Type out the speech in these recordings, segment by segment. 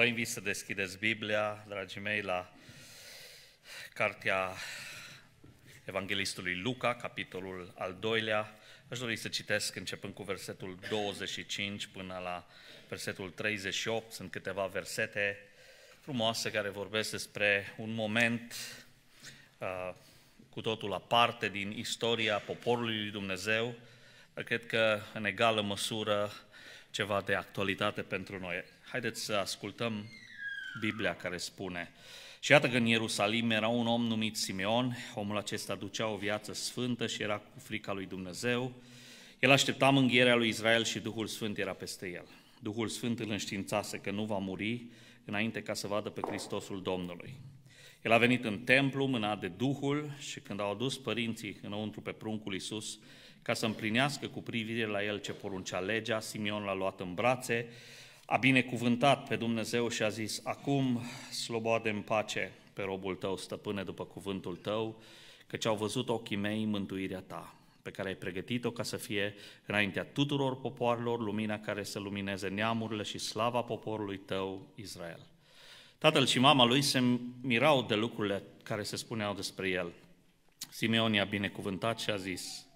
Vă invit să deschideți Biblia, dragii mei, la cartea Evanghelistului Luca, capitolul al doilea. Aș dori să citesc începând cu versetul 25 până la versetul 38. Sunt câteva versete frumoase care vorbesc despre un moment uh, cu totul aparte din istoria poporului lui Dumnezeu, dar cred că în egală măsură ceva de actualitate pentru noi Haideți să ascultăm Biblia care spune și iată că în Ierusalim era un om numit Simeon, omul acesta ducea o viață sfântă și era cu frica lui Dumnezeu. El aștepta mânghierea lui Israel și Duhul Sfânt era peste el. Duhul Sfânt îl înștiințase că nu va muri înainte ca să vadă pe Hristosul Domnului. El a venit în templu, mâna de Duhul și când au adus părinții înăuntru pe pruncul Iisus, ca să împlinească cu privire la el ce poruncea legea, Simeon l-a luat în brațe a binecuvântat pe Dumnezeu și a zis, acum sloboade în pace pe robul tău, stăpâne, după cuvântul tău, căci au văzut ochii mei mântuirea ta, pe care ai pregătit-o ca să fie înaintea tuturor popoarelor lumina care să lumineze neamurile și slava poporului tău, Israel. Tatăl și mama lui se mirau de lucrurile care se spuneau despre el. Simeon i-a binecuvântat și a zis,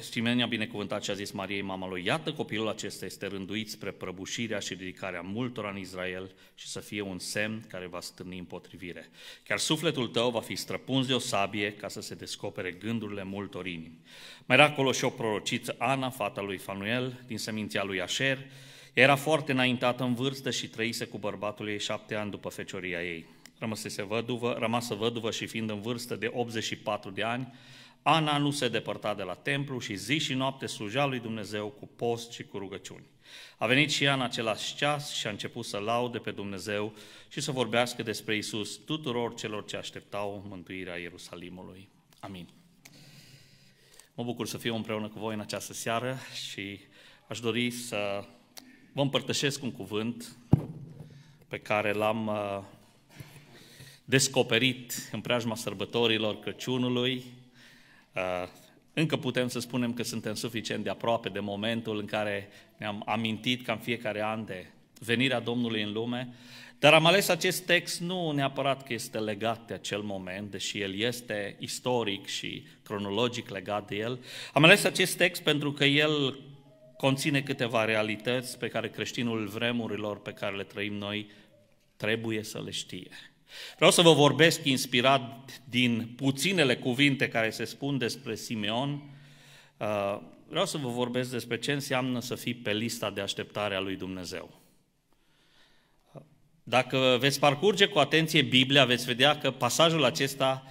Simeon a binecuvântat și a zis Mariei, mama lui, iată copilul acesta este rânduit spre prăbușirea și ridicarea multora în Israel și să fie un semn care va stârni împotrivire. Chiar sufletul tău va fi străpuns de o sabie ca să se descopere gândurile multor inimi. Mai era acolo și o prorociță, Ana, fata lui Fanuel, din seminția lui Asher. Ea era foarte înaintată în vârstă și trăise cu bărbatul ei șapte ani după fecioria ei. Rămăsese văduvă, rămasă văduvă și fiind în vârstă de 84 de ani, Ana nu se depărta de la templu și zi și noapte sluja lui Dumnezeu cu post și cu rugăciuni. A venit și ea în același ceas și a început să laude pe Dumnezeu și să vorbească despre Isus tuturor celor ce așteptau mântuirea Ierusalimului. Amin. Mă bucur să fiu împreună cu voi în această seară și aș dori să vă împărtășesc un cuvânt pe care l-am uh, descoperit în preajma sărbătorilor Crăciunului Uh, încă putem să spunem că suntem suficient de aproape de momentul în care ne-am amintit ca în fiecare an de venirea Domnului în lume, dar am ales acest text nu neapărat că este legat de acel moment, deși el este istoric și cronologic legat de el. Am ales acest text pentru că el conține câteva realități pe care creștinul vremurilor pe care le trăim noi trebuie să le știe. Vreau să vă vorbesc inspirat din puținele cuvinte care se spun despre Simeon. Uh, vreau să vă vorbesc despre ce înseamnă să fii pe lista de așteptare a lui Dumnezeu. Uh, dacă veți parcurge cu atenție Biblia, veți vedea că pasajul acesta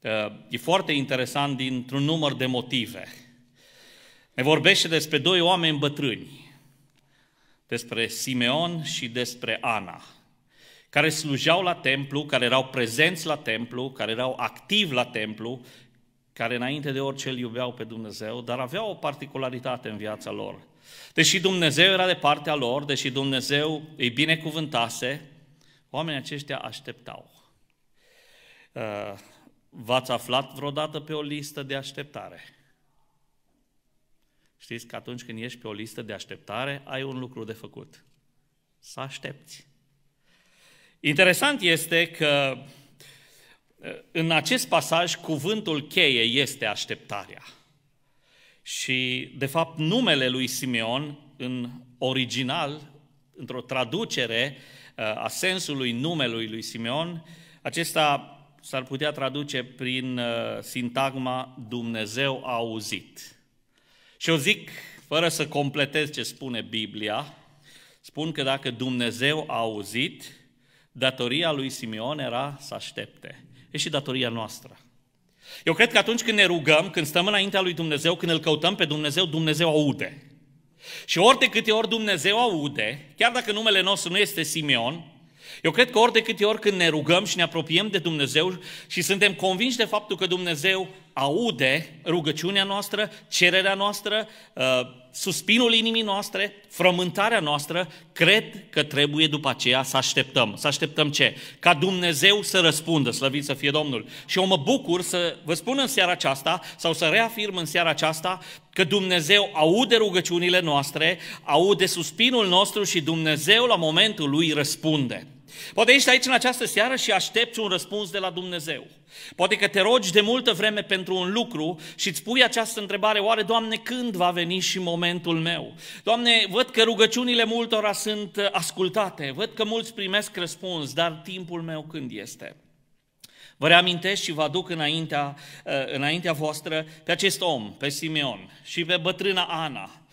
uh, e foarte interesant dintr-un număr de motive. Ne vorbește despre doi oameni bătrâni, despre Simeon și despre Ana care slujeau la templu, care erau prezenți la templu, care erau activi la templu, care înainte de orice îl iubeau pe Dumnezeu, dar aveau o particularitate în viața lor. Deși Dumnezeu era de partea lor, deși Dumnezeu îi binecuvântase, oamenii aceștia așteptau. Uh, v-ați aflat vreodată pe o listă de așteptare? Știți că atunci când ești pe o listă de așteptare, ai un lucru de făcut. Să aștepți. Interesant este că uh, în acest pasaj cuvântul cheie este așteptarea. Și, de fapt, numele lui Simeon în original, într-o traducere uh, a sensului numelui lui Simeon, acesta s-ar putea traduce prin uh, sintagma Dumnezeu a auzit. Și eu zic, fără să completez ce spune Biblia, spun că dacă Dumnezeu a auzit, Datoria lui Simeon era să aștepte. E și datoria noastră. Eu cred că atunci când ne rugăm, când stăm înaintea lui Dumnezeu, când îl căutăm pe Dumnezeu, Dumnezeu aude. Și ori de câte ori Dumnezeu aude, chiar dacă numele nostru nu este Simeon, eu cred că ori de câte ori când ne rugăm și ne apropiem de Dumnezeu și suntem convinși de faptul că Dumnezeu aude rugăciunea noastră, cererea noastră, uh, suspinul inimii noastre, frământarea noastră, cred că trebuie după aceea să așteptăm. Să așteptăm ce? Ca Dumnezeu să răspundă, slăvit să fie Domnul. Și eu mă bucur să vă spun în seara aceasta, sau să reafirm în seara aceasta, că Dumnezeu aude rugăciunile noastre, aude suspinul nostru și Dumnezeu la momentul lui răspunde. Poate ești aici în această seară și aștepți un răspuns de la Dumnezeu. Poate că te rogi de multă vreme pentru un lucru și îți pui această întrebare, oare, Doamne, când va veni și momentul meu? Doamne, văd că rugăciunile multora sunt ascultate, văd că mulți primesc răspuns, dar timpul meu când este? Vă reamintesc și vă aduc înaintea, uh, înaintea voastră pe acest om, pe Simeon și pe bătrâna Ana,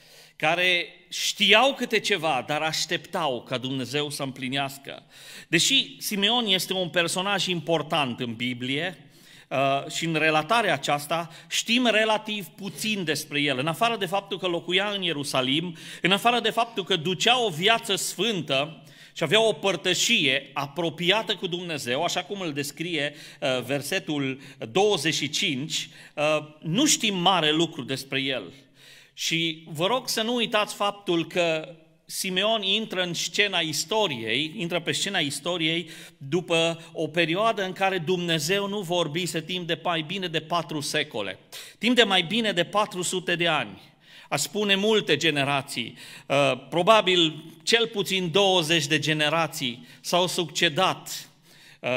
care știau câte ceva, dar așteptau ca Dumnezeu să împlinească. Deși Simeon este un personaj important în Biblie, uh, și în relatarea aceasta știm relativ puțin despre el, în afară de faptul că locuia în Ierusalim, în afară de faptul că ducea o viață sfântă și avea o părtășie apropiată cu Dumnezeu, așa cum îl descrie uh, versetul 25, uh, nu știm mare lucru despre el. Și vă rog să nu uitați faptul că Simeon intră în scena istoriei, intră pe scena istoriei după o perioadă în care Dumnezeu nu vorbise timp de mai bine de patru secole, timp de mai bine de 400 de ani. A spune multe generații, uh, probabil cel puțin 20 de generații s-au succedat uh,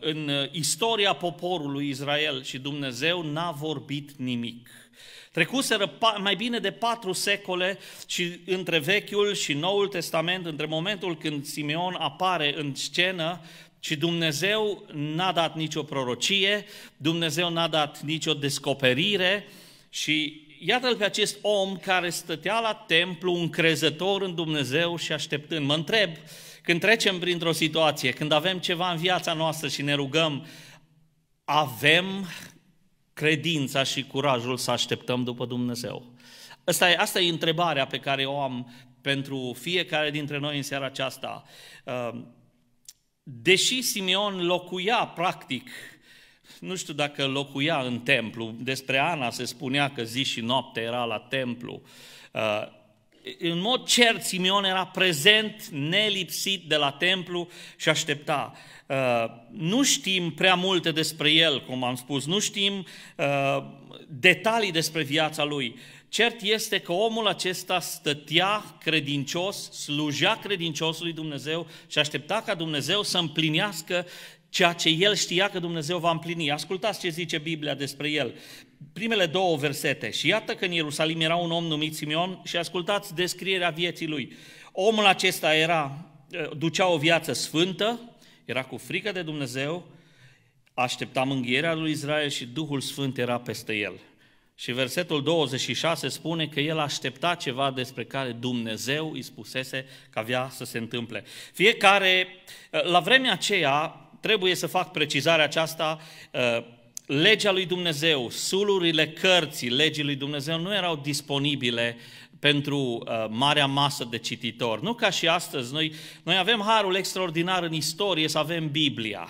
în istoria poporului Israel și Dumnezeu n-a vorbit nimic. Trecuseră mai bine de patru secole și între Vechiul și Noul Testament, între momentul când Simeon apare în scenă, și Dumnezeu n-a dat nicio prorocie, Dumnezeu n-a dat nicio descoperire și iată-l pe acest om care stătea la templu încrezător în Dumnezeu și așteptând. Mă întreb, când trecem printr-o situație, când avem ceva în viața noastră și ne rugăm, avem credința și curajul să așteptăm după Dumnezeu? Asta e, asta e întrebarea pe care o am pentru fiecare dintre noi în seara aceasta. Uh, deși Simeon locuia practic, nu știu dacă locuia în templu, despre Ana se spunea că zi și noapte era la templu, uh, în mod cert, Simeon era prezent, nelipsit de la templu și aștepta. Uh, nu știm prea multe despre el, cum am spus, nu știm uh, detalii despre viața lui. Cert este că omul acesta stătea credincios, slujea credincios lui Dumnezeu și aștepta ca Dumnezeu să împlinească ceea ce el știa că Dumnezeu va împlini. Ascultați ce zice Biblia despre el primele două versete. Și iată că în Ierusalim era un om numit Simeon și ascultați descrierea vieții lui. Omul acesta era, eh, ducea o viață sfântă, era cu frică de Dumnezeu, aștepta mânghierea lui Israel și Duhul Sfânt era peste el. Și versetul 26 spune că el aștepta ceva despre care Dumnezeu îi spusese că avea să se întâmple. Fiecare, eh, la vremea aceea, trebuie să fac precizarea aceasta, eh, legea lui Dumnezeu, sulurile cărții legii lui Dumnezeu nu erau disponibile pentru uh, marea masă de cititori. Nu ca și astăzi, noi, noi avem harul extraordinar în istorie să avem Biblia.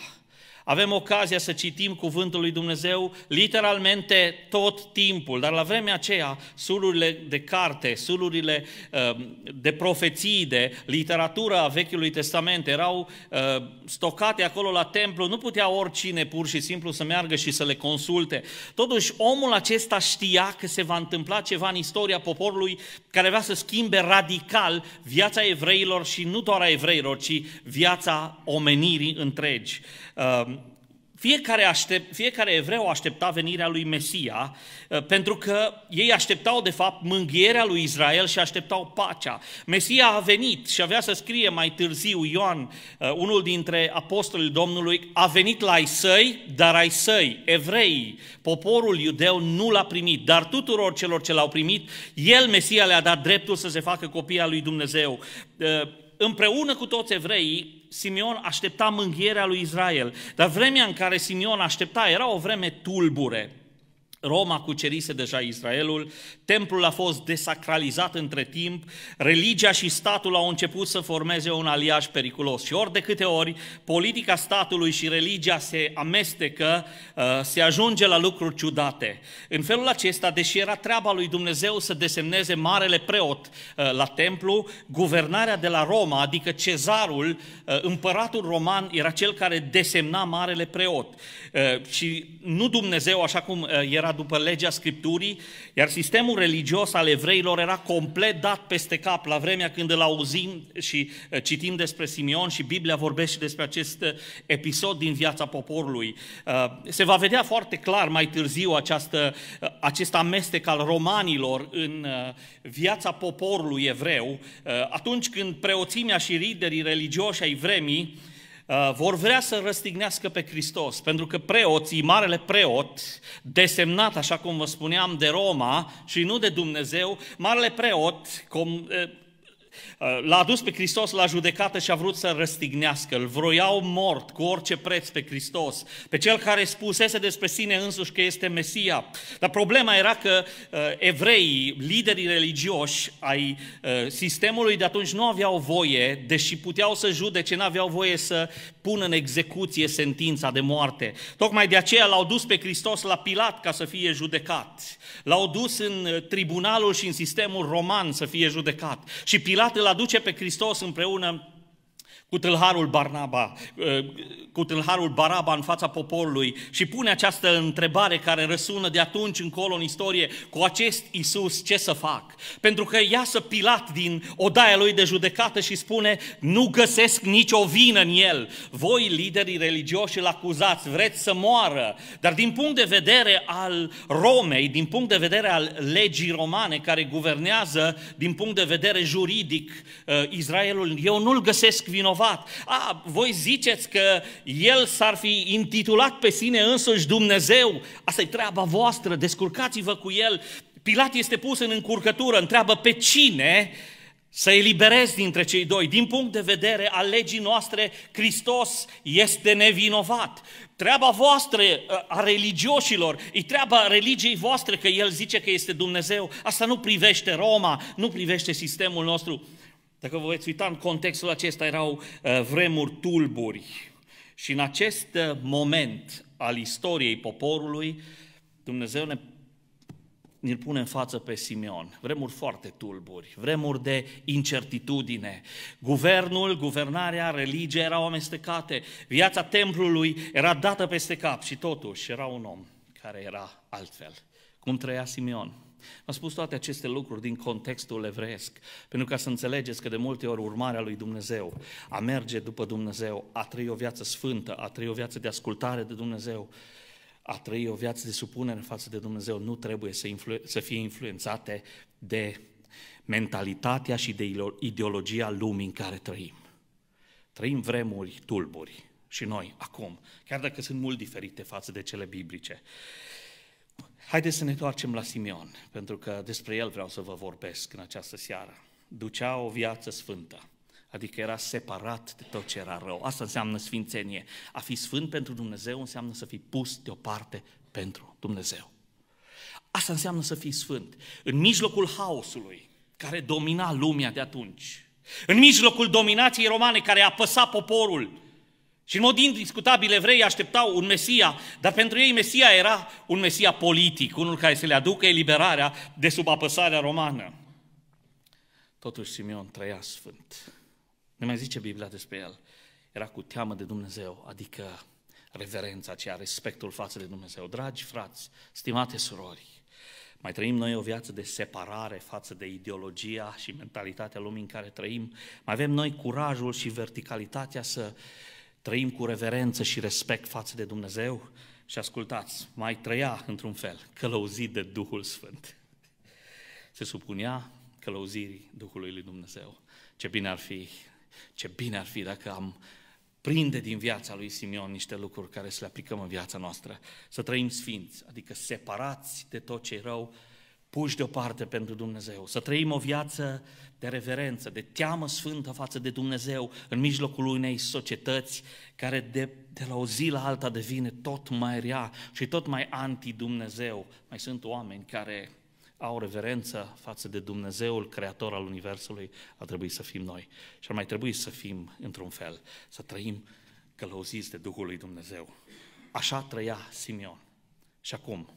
Avem ocazia să citim cuvântul lui Dumnezeu literalmente tot timpul, dar la vremea aceea sururile de carte, sururile uh, de profeții, de literatură a Vechiului Testament erau uh, stocate acolo la templu, nu putea oricine pur și simplu să meargă și să le consulte. Totuși omul acesta știa că se va întâmpla ceva în istoria poporului care vrea să schimbe radical viața evreilor și nu doar a evreilor, ci viața omenirii întregi. Uh, fiecare, aștept, fiecare evreu aștepta venirea lui Mesia, ă, pentru că ei așteptau, de fapt, mânghierea lui Israel și așteptau pacea. Mesia a venit și avea să scrie mai târziu Ioan, ă, unul dintre apostolii Domnului, a venit la ai săi, dar ai săi, evrei, poporul iudeu nu l-a primit, dar tuturor celor ce l-au primit, el, Mesia, le-a dat dreptul să se facă copii al lui Dumnezeu. Ă, împreună cu toți evreii, Simeon aștepta mânghierea lui Israel. Dar vremea în care Simeon aștepta era o vreme tulbure. Roma cucerise deja Israelul, templul a fost desacralizat între timp, religia și statul au început să formeze un aliaj periculos și ori de câte ori politica statului și religia se amestecă, uh, se ajunge la lucruri ciudate. În felul acesta, deși era treaba lui Dumnezeu să desemneze marele preot uh, la templu, guvernarea de la Roma, adică cezarul, uh, împăratul roman, era cel care desemna marele preot. Și nu Dumnezeu, așa cum era era după legea Scripturii, iar sistemul religios al evreilor era complet dat peste cap la vremea când îl auzim și uh, citim despre Simeon și Biblia vorbește despre acest uh, episod din viața poporului. Uh, se va vedea foarte clar mai târziu această, acest amestec al romanilor în viața poporului evreu, atunci când preoțimea și liderii religioși ai vremii Uh, vor vrea să răstignească pe Hristos, pentru că preoții, marele preot, desemnat, așa cum vă spuneam, de Roma și nu de Dumnezeu, marele preot, com, uh, Uh, l-a dus pe Hristos la judecată și a vrut să-l răstignească. Îl vroiau mort cu orice preț pe Hristos, pe cel care spusese despre sine însuși că este Mesia. Dar problema era că uh, evreii, liderii religioși ai uh, sistemului de atunci nu aveau voie, deși puteau să judece, nu aveau voie să pună în execuție sentința de moarte. Tocmai de aceea l-au dus pe Hristos la Pilat ca să fie judecat. L-au dus în tribunalul și în sistemul roman să fie judecat. Și Pilat Pilat îl aduce pe Hristos împreună cu tâlharul Barnaba, uh, cu tâlharul Baraba în fața poporului și pune această întrebare care răsună de atunci încolo în istorie, cu acest Isus ce să fac? Pentru că iasă Pilat din odaia lui de judecată și spune, nu găsesc nicio vină în el. Voi, liderii religioși, îl acuzați, vreți să moară. Dar din punct de vedere al Romei, din punct de vedere al legii romane care guvernează, din punct de vedere juridic, uh, Israelul, eu nu-l găsesc vinovat vinovat. A, voi ziceți că el s-ar fi intitulat pe sine însuși Dumnezeu. Asta e treaba voastră, descurcați-vă cu el. Pilat este pus în încurcătură, întreabă pe cine să eliberezi dintre cei doi. Din punct de vedere al legii noastre, Hristos este nevinovat. Treaba voastră a religioșilor, e treaba religiei voastre că El zice că este Dumnezeu. Asta nu privește Roma, nu privește sistemul nostru. Dacă vă veți uita în contextul acesta, erau uh, vremuri tulburi. Și în acest uh, moment al istoriei poporului, Dumnezeu ne îl pune în față pe Simeon. Vremuri foarte tulburi, vremuri de incertitudine. Guvernul, guvernarea, religia erau amestecate, viața templului era dată peste cap și totuși era un om care era altfel. Cum trăia Simeon? V-am spus toate aceste lucruri din contextul evreiesc, pentru ca să înțelegeți că de multe ori urmarea lui Dumnezeu, a merge după Dumnezeu, a trăi o viață sfântă, a trăi o viață de ascultare de Dumnezeu, a trăi o viață de supunere față de Dumnezeu, nu trebuie să, influ- să fie influențate de mentalitatea și de ideologia lumii în care trăim. Trăim vremuri tulburi și noi, acum, chiar dacă sunt mult diferite față de cele biblice. Haideți să ne întoarcem la Simeon, pentru că despre el vreau să vă vorbesc în această seară. Ducea o viață sfântă, adică era separat de tot ce era rău. Asta înseamnă sfințenie. A fi sfânt pentru Dumnezeu înseamnă să fii pus deoparte pentru Dumnezeu. Asta înseamnă să fii sfânt. În mijlocul haosului care domina lumea de atunci, în mijlocul dominației romane care apăsa poporul, și în mod indiscutabil evreii așteptau un Mesia, dar pentru ei Mesia era un Mesia politic, unul care să le aducă eliberarea de sub apăsarea romană. Totuși Simeon trăia sfânt. Ne mai zice Biblia despre el. Era cu teamă de Dumnezeu, adică reverența aceea, respectul față de Dumnezeu. Dragi frați, stimate surori, mai trăim noi o viață de separare față de ideologia și mentalitatea lumii în care trăim? Mai avem noi curajul și verticalitatea să trăim cu reverență și respect față de Dumnezeu și ascultați, mai trăia într-un fel, călăuzit de Duhul Sfânt. Se supunea călăuzirii Duhului lui Dumnezeu. Ce bine ar fi, ce bine ar fi dacă am prinde din viața lui Simeon niște lucruri care să le aplicăm în viața noastră. Să trăim sfinți, adică separați de tot ce e rău, puși deoparte pentru Dumnezeu. Să trăim o viață de reverență, de teamă sfântă față de Dumnezeu în mijlocul unei societăți care de, de la o zi la alta devine tot mai rea și tot mai anti-Dumnezeu. Mai sunt oameni care au reverență față de Dumnezeul Creator al Universului, ar trebui să fim noi. Și ar mai trebui să fim, într-un fel, să trăim călăuziți de Duhul lui Dumnezeu. Așa trăia Simeon. Și acum,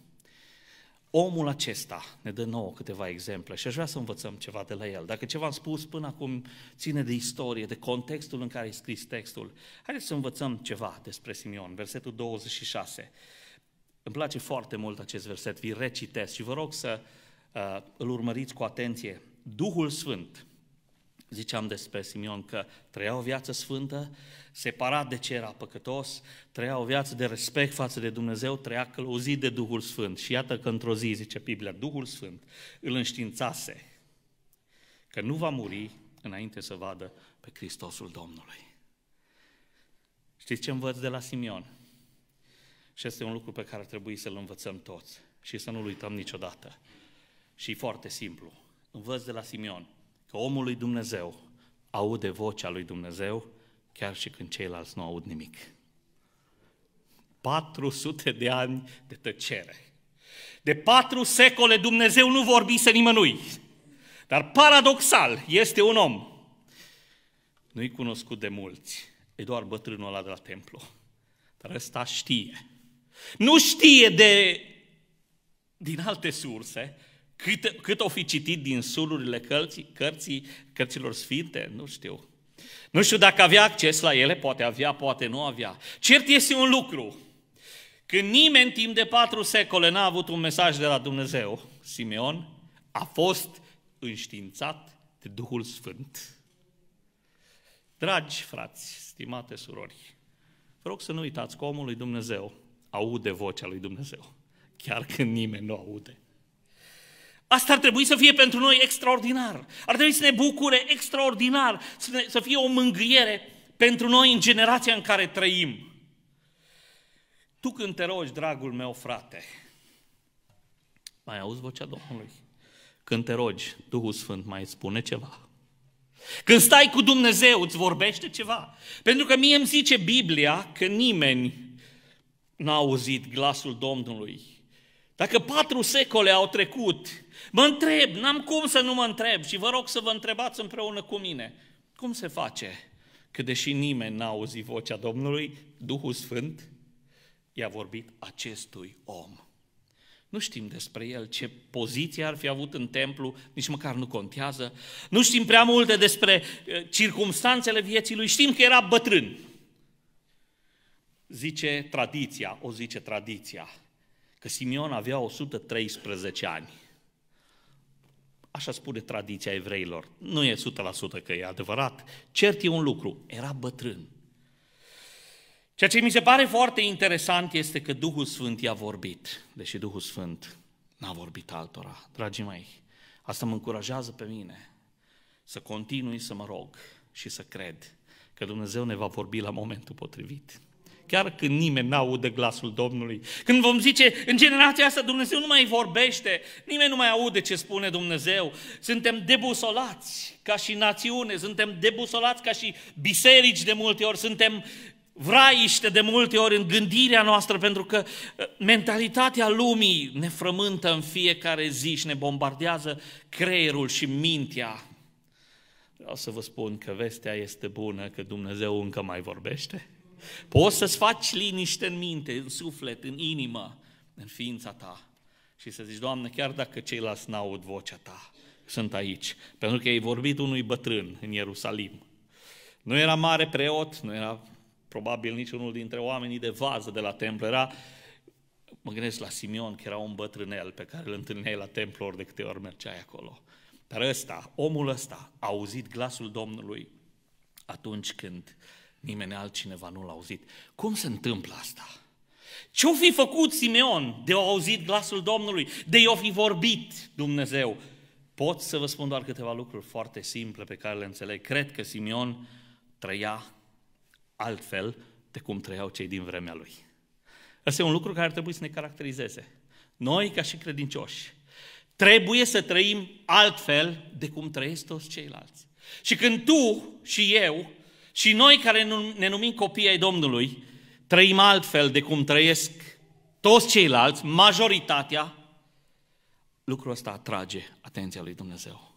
omul acesta ne dă nouă câteva exemple și aș vrea să învățăm ceva de la el. Dacă ce v-am spus până acum ține de istorie, de contextul în care e scris textul, haideți să învățăm ceva despre Simeon, versetul 26. Îmi place foarte mult acest verset, vi recitesc și vă rog să uh, îl urmăriți cu atenție. Duhul Sfânt ziceam despre Simeon că trăia o viață sfântă, separat de ce era păcătos, trăia o viață de respect față de Dumnezeu, trăia călăuzit de Duhul Sfânt. Și iată că într-o zi, zice Biblia, Duhul Sfânt îl înștiințase că nu va muri înainte să vadă pe Hristosul Domnului. Știți ce învăț de la Simeon? Și este un lucru pe care trebuie să-l învățăm toți și să nu-l uităm niciodată. Și foarte simplu. Învăț de la Simeon că omul lui Dumnezeu aude vocea lui Dumnezeu chiar și când ceilalți nu aud nimic. 400 de ani de tăcere. De patru secole Dumnezeu nu vorbise nimănui. Dar paradoxal, este un om. Nu-i cunoscut de mulți, e doar bătrânul ăla de la templu. Dar ăsta știe. Nu știe de din alte surse, cât, cât o fi citit din sulurile cărții, cărții, cărților sfinte, nu știu. Nu știu dacă avea acces la ele, poate avea, poate nu avea. Cert este un lucru, că nimeni timp de patru secole n-a avut un mesaj de la Dumnezeu. Simeon a fost înștiințat de Duhul Sfânt. Dragi frați, stimate surori, vă rog să nu uitați că omul lui Dumnezeu aude vocea lui Dumnezeu, chiar când nimeni nu aude. Asta ar trebui să fie pentru noi extraordinar. Ar trebui să ne bucure extraordinar, să, ne, să fie o mângâiere pentru noi în generația în care trăim. Tu când te rogi, dragul meu frate, mai auzi vocea Domnului. Când te rogi, Duhul Sfânt mai spune ceva. Când stai cu Dumnezeu, îți vorbește ceva. Pentru că mie îmi zice Biblia că nimeni n-a auzit glasul Domnului dacă patru secole au trecut, mă întreb, n-am cum să nu mă întreb și vă rog să vă întrebați împreună cu mine, cum se face că deși nimeni n-a auzit vocea Domnului, Duhul Sfânt i-a vorbit acestui om. Nu știm despre el, ce poziție ar fi avut în templu, nici măcar nu contează. Nu știm prea multe despre eh, circumstanțele vieții lui, știm că era bătrân. Zice tradiția, o zice tradiția, că Simeon avea 113 ani. Așa spune tradiția evreilor. Nu e 100% că e adevărat. Cert e un lucru, era bătrân. Ceea ce mi se pare foarte interesant este că Duhul Sfânt i-a vorbit, deși Duhul Sfânt n-a vorbit altora. Dragii mei, asta mă încurajează pe mine să continui să mă rog și să cred că Dumnezeu ne va vorbi la momentul potrivit chiar când nimeni n-aude glasul Domnului. Când vom zice, în generația asta Dumnezeu nu mai vorbește, nimeni nu mai aude ce spune Dumnezeu, suntem debusolați ca și națiune, suntem debusolați ca și biserici de multe ori, suntem vraiște de multe ori în gândirea noastră, pentru că uh, mentalitatea lumii ne frământă în fiecare zi și ne bombardează creierul și mintea. Vreau să vă spun că vestea este bună, că Dumnezeu încă mai vorbește. Poți să-ți faci liniște în minte, în suflet, în inimă, în ființa ta. Și să zici, Doamne, chiar dacă ceilalți n-aud vocea ta, sunt aici. Pentru că ai vorbit unui bătrân în Ierusalim. Nu era mare preot, nu era probabil niciunul dintre oamenii de vază de la templu. Era, mă gândesc la Simeon, că era un bătrânel pe care îl întâlneai la templu ori de câte ori mergeai acolo. Dar ăsta, omul ăsta, a auzit glasul Domnului atunci când uh, Nimeni altcineva nu l-a auzit. Cum se întâmplă asta? Ce-o fi făcut Simeon de a auzit glasul Domnului? De i-o fi vorbit Dumnezeu? Pot să vă spun doar câteva lucruri foarte simple pe care le înțeleg. Cred că Simeon trăia altfel de cum trăiau cei din vremea lui. Asta e un lucru care ar trebui să ne caracterizeze. Noi, ca și credincioși, trebuie să trăim altfel de cum trăiesc toți ceilalți. Și când tu și eu și noi care ne numim copii ai Domnului, trăim altfel de cum trăiesc toți ceilalți, majoritatea, lucrul ăsta atrage atenția lui Dumnezeu.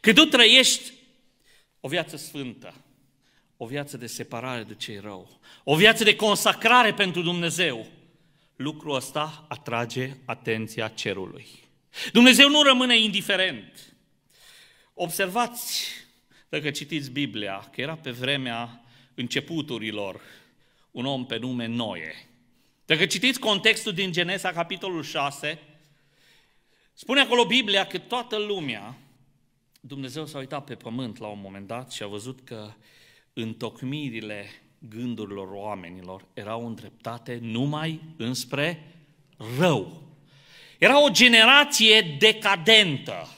Că tu trăiești o viață sfântă, o viață de separare de cei rău, o viață de consacrare pentru Dumnezeu, lucrul ăsta atrage atenția cerului. Dumnezeu nu rămâne indiferent. Observați dacă citiți Biblia, că era pe vremea începuturilor un om pe nume Noe. Dacă citiți contextul din Genesa, capitolul 6, spune acolo Biblia că toată lumea, Dumnezeu s-a uitat pe pământ la un moment dat și a văzut că întocmirile gândurilor oamenilor erau îndreptate numai înspre rău. Era o generație decadentă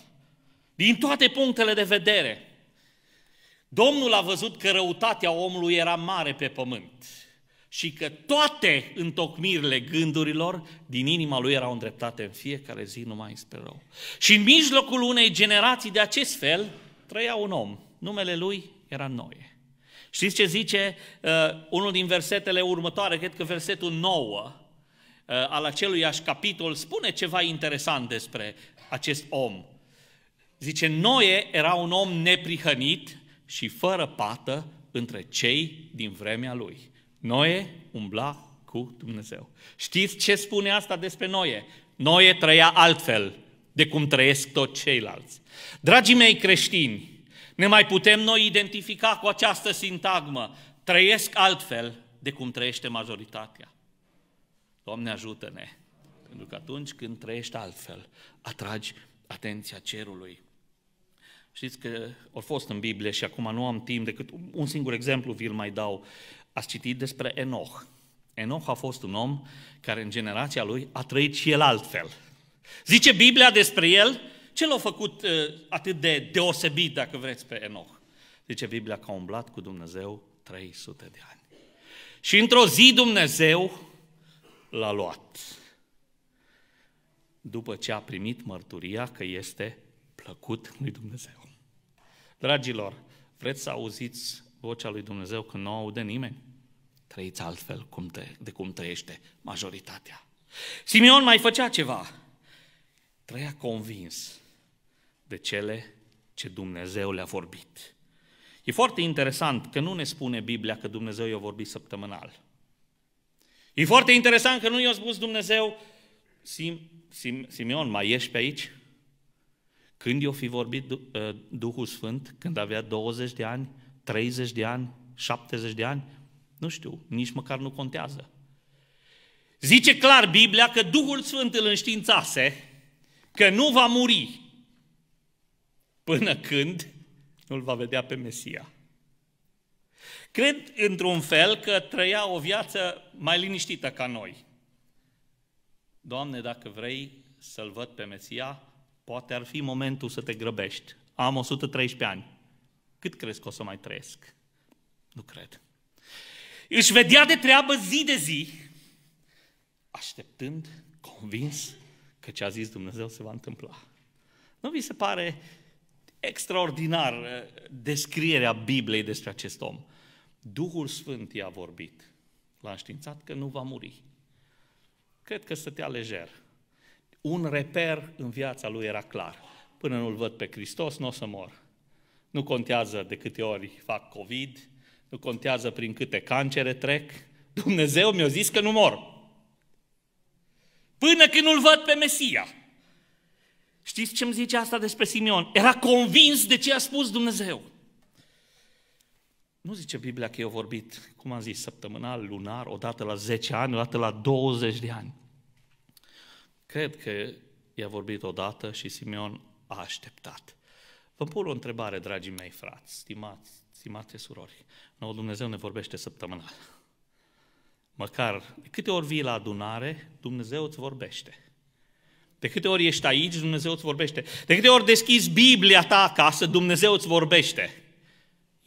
din toate punctele de vedere. Domnul a văzut că răutatea omului era mare pe pământ și că toate întocmirile gândurilor din inima lui erau îndreptate în fiecare zi numai spre rău. Și în mijlocul unei generații de acest fel trăia un om. Numele lui era Noe. Știți ce zice uh, unul din versetele următoare, cred că versetul 9 uh, al aceluiași capitol, spune ceva interesant despre acest om. Zice, Noe era un om neprihănit, și fără pată între cei din vremea lui. Noe umbla cu Dumnezeu. Știți ce spune asta despre Noe? Noe trăia altfel de cum trăiesc toți ceilalți. Dragii mei creștini, ne mai putem noi identifica cu această sintagmă. Trăiesc altfel de cum trăiește majoritatea. Doamne ajută-ne! Pentru că atunci când trăiești altfel, atragi atenția cerului. Știți că au fost în Biblie și acum nu am timp decât un singur exemplu vi-l mai dau. Ați citit despre Enoch. Enoch a fost un om care în generația lui a trăit și el altfel. Zice Biblia despre el ce l-a făcut uh, atât de deosebit, dacă vreți, pe Enoch. Zice Biblia că a umblat cu Dumnezeu 300 de ani. Și într-o zi Dumnezeu l-a luat. După ce a primit mărturia că este plăcut lui Dumnezeu. Dragilor, vreți să auziți vocea lui Dumnezeu când nu o aude nimeni? Trăiți altfel cum te, de cum trăiește majoritatea. Simeon mai făcea ceva. Trăia convins de cele ce Dumnezeu le-a vorbit. E foarte interesant că nu ne spune Biblia că Dumnezeu i-a vorbit săptămânal. E foarte interesant că nu i-a spus Dumnezeu, Sim, Sim, Simeon, mai ești pe aici? Când i-o fi vorbit uh, Duhul Sfânt, când avea 20 de ani, 30 de ani, 70 de ani, nu știu, nici măcar nu contează. Zice clar Biblia că Duhul Sfânt îl înștiințase că nu va muri până când nu-l va vedea pe Mesia. Cred într-un fel că trăia o viață mai liniștită ca noi. Doamne, dacă vrei să-L văd pe Mesia, Poate ar fi momentul să te grăbești. Am 113 ani. Cât crezi că o să mai trăiesc? Nu cred. Își vedea de treabă zi de zi, așteptând, convins că ce a zis Dumnezeu se va întâmpla. Nu vi se pare extraordinar uh, descrierea Bibliei despre acest om? Duhul Sfânt i-a vorbit. L-a înștiințat că nu va muri. Cred că stătea lejer un reper în viața lui era clar. Până nu-L văd pe Hristos, nu o să mor. Nu contează de câte ori fac COVID, nu contează prin câte cancere trec. Dumnezeu mi-a zis că nu mor. Până când nu-L văd pe Mesia. Știți ce îmi zice asta despre Simeon? Era convins de ce a spus Dumnezeu. Nu zice Biblia că eu vorbit, cum am zis, săptămânal, lunar, odată la 10 ani, odată la 20 de ani. Cred că i-a vorbit odată și Simeon a așteptat. Vă pun o întrebare, dragii mei frați, stimați, stimate surori. Nouă Dumnezeu ne vorbește săptămânal. Măcar de câte ori vii la adunare, Dumnezeu îți vorbește. De câte ori ești aici, Dumnezeu îți vorbește. De câte ori deschizi Biblia ta acasă, Dumnezeu îți vorbește.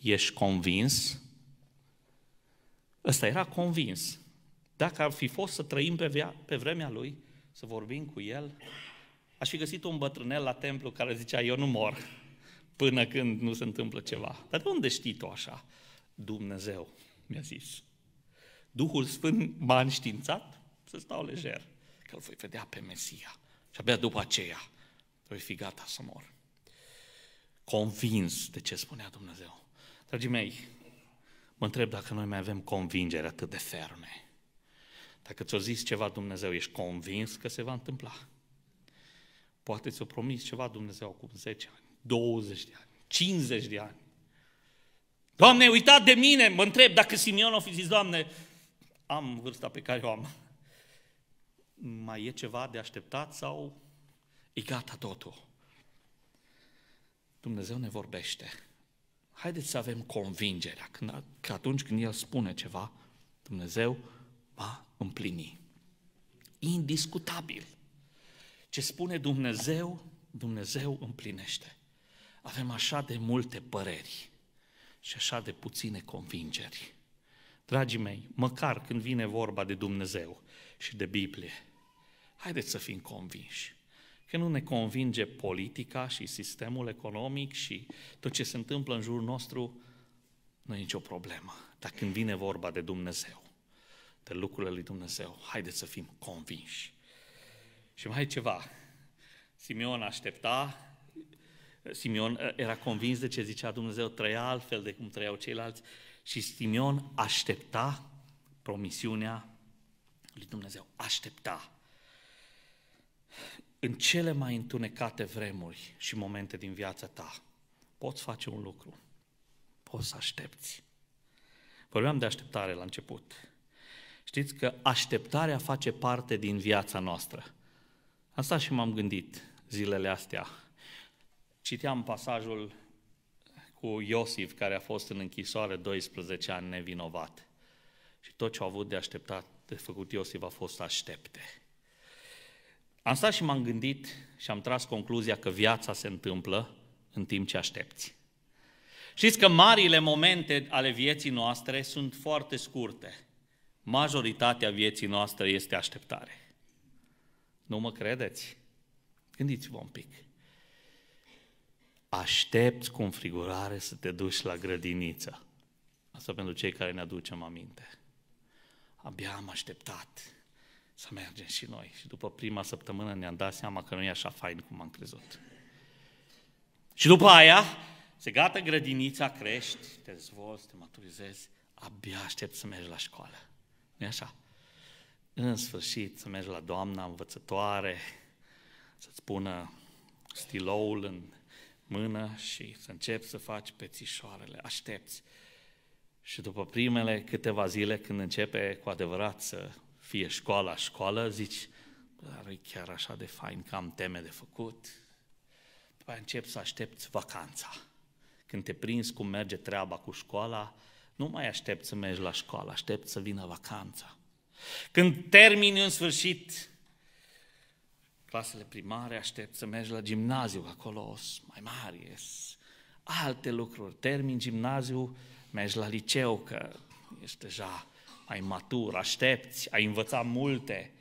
Ești convins? Ăsta era convins. Dacă ar fi fost să trăim pe, via, pe vremea lui, să vorbim cu el. Aș fi găsit un bătrânel la templu care zicea, eu nu mor până când nu se întâmplă ceva. Dar de unde știi tu așa? Dumnezeu mi-a zis. Duhul Sfânt m-a înștiințat să stau lejer, că îl voi vedea pe Mesia. Și abia după aceea voi fi gata să mor. Convins de ce spunea Dumnezeu. Dragii mei, mă întreb dacă noi mai avem convingere atât de ferme dacă ți-o zis ceva Dumnezeu, ești convins că se va întâmpla. Poate ți-o promis ceva Dumnezeu acum 10 ani, 20 de ani, 50 de ani. Doamne, uitat de mine, mă întreb dacă Simeon a fi zis, Doamne, am vârsta pe care o am. Mai e ceva de așteptat sau e gata totul? Dumnezeu ne vorbește. Haideți să avem convingerea că atunci când El spune ceva, Dumnezeu va împlini. Indiscutabil. Ce spune Dumnezeu, Dumnezeu împlinește. Avem așa de multe păreri și așa de puține convingeri. Dragii mei, măcar când vine vorba de Dumnezeu și de Biblie, haideți să fim convinși că nu ne convinge politica și sistemul economic și tot ce se întâmplă în jurul nostru, nu e nicio problemă. Dar când vine vorba de Dumnezeu, de lucrurile lui Dumnezeu. Haideți să fim convinși. Și mai e ceva. Simeon aștepta, Simeon ă, era convins de ce zicea Dumnezeu, trăia altfel de cum trăiau ceilalți și Simeon aștepta promisiunea lui Dumnezeu. Aștepta. În cele mai întunecate vremuri și momente din viața ta, poți face un lucru. Poți să aștepți. Vorbeam de așteptare la început. Știți că așteptarea face parte din viața noastră. Asta și m-am gândit zilele astea. Citeam pasajul cu Iosif, care a fost în închisoare 12 ani nevinovat. Și tot ce a avut de așteptat, de făcut Iosif, a fost aștepte. Am stat și m-am gândit și am tras concluzia că viața se întâmplă în timp ce aștepți. Știți că marile momente ale vieții noastre sunt foarte scurte majoritatea vieții noastre este așteptare. Nu mă credeți? Gândiți-vă un pic. Aștepți cu înfrigurare să te duci la grădiniță. Asta pentru cei care ne aducem aminte. Abia am așteptat să mergem și noi. Și după prima săptămână ne-am dat seama că nu e așa fain cum am crezut. Și după aia, se gata grădinița, crești, te dezvolți, te maturizezi, abia aștept să mergi la școală nu așa? În sfârșit, să mergi la doamna învățătoare, să-ți pună stiloul în mână și să începi să faci pețișoarele, aștepți. Și după primele câteva zile, când începe cu adevărat să fie școala școală, zici, dar e chiar așa de fain că am teme de făcut. După aceea încep să aștepți vacanța. Când te prinzi cum merge treaba cu școala, nu mai aștept să mergi la școală, aștept să vină vacanța. Când termini în sfârșit clasele primare, aștept să mergi la gimnaziu, acolo mai mari, yes. alte lucruri. Termin gimnaziu, mergi la liceu, că ești deja mai matur, aștepți, ai învățat multe.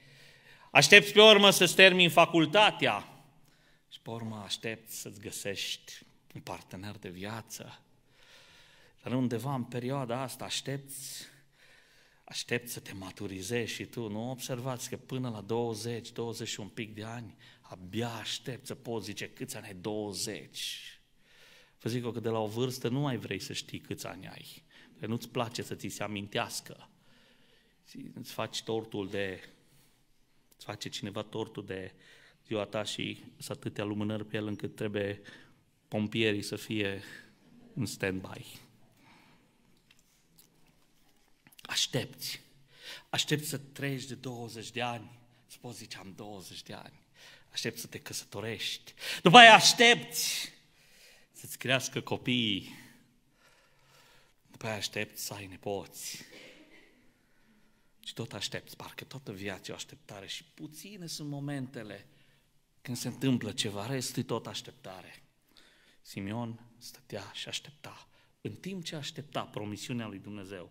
Aștepți pe urmă să-ți termini facultatea și pe urmă aștepți să-ți găsești un partener de viață. Dar undeva în perioada asta aștepți, aștepți să te maturizezi și tu, nu observați că până la 20, 20 și un pic de ani, abia aștepți să poți zice câți ani ai 20. Vă zic că de la o vârstă nu mai vrei să știi câți ani ai, că nu-ți place să ți se amintească. Îți faci tortul de, îți face cineva tortul de ziua ta și să atâtea lumânări pe el încât trebuie pompierii să fie în stand-by. Aștepți. Aștepți să treci de 20 de ani. Să poți zice, am 20 de ani. aștept să te căsătorești. După aia aștepți să-ți crească copiii. După aia aștepți să ai nepoți. Și tot aștepți, parcă toată viața e o așteptare și puține sunt momentele când se întâmplă ceva, restul e tot așteptare. Simeon stătea și aștepta. În timp ce aștepta promisiunea lui Dumnezeu,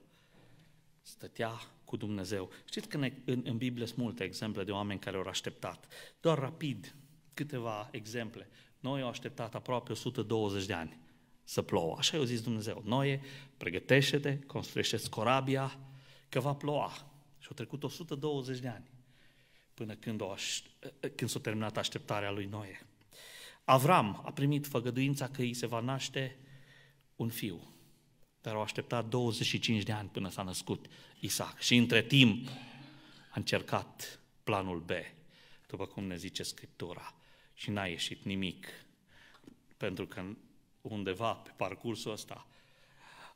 stătea cu Dumnezeu. Știți că ne, în, în Biblie sunt multe exemple de oameni care au așteptat. Doar rapid, câteva exemple. Noi au așteptat aproape 120 de ani să plouă. Așa i-a zis Dumnezeu. Noe, pregătește-te, construiește corabia, că va ploua. Și au trecut 120 de ani până când, aș... când s-a terminat așteptarea lui Noe. Avram a primit făgăduința că îi se va naște un fiu. Dar au așteptat 25 de ani până s-a născut Isaac. Și între timp a încercat planul B, după cum ne zice Scriptura. Și n-a ieșit nimic. Pentru că undeva pe parcursul ăsta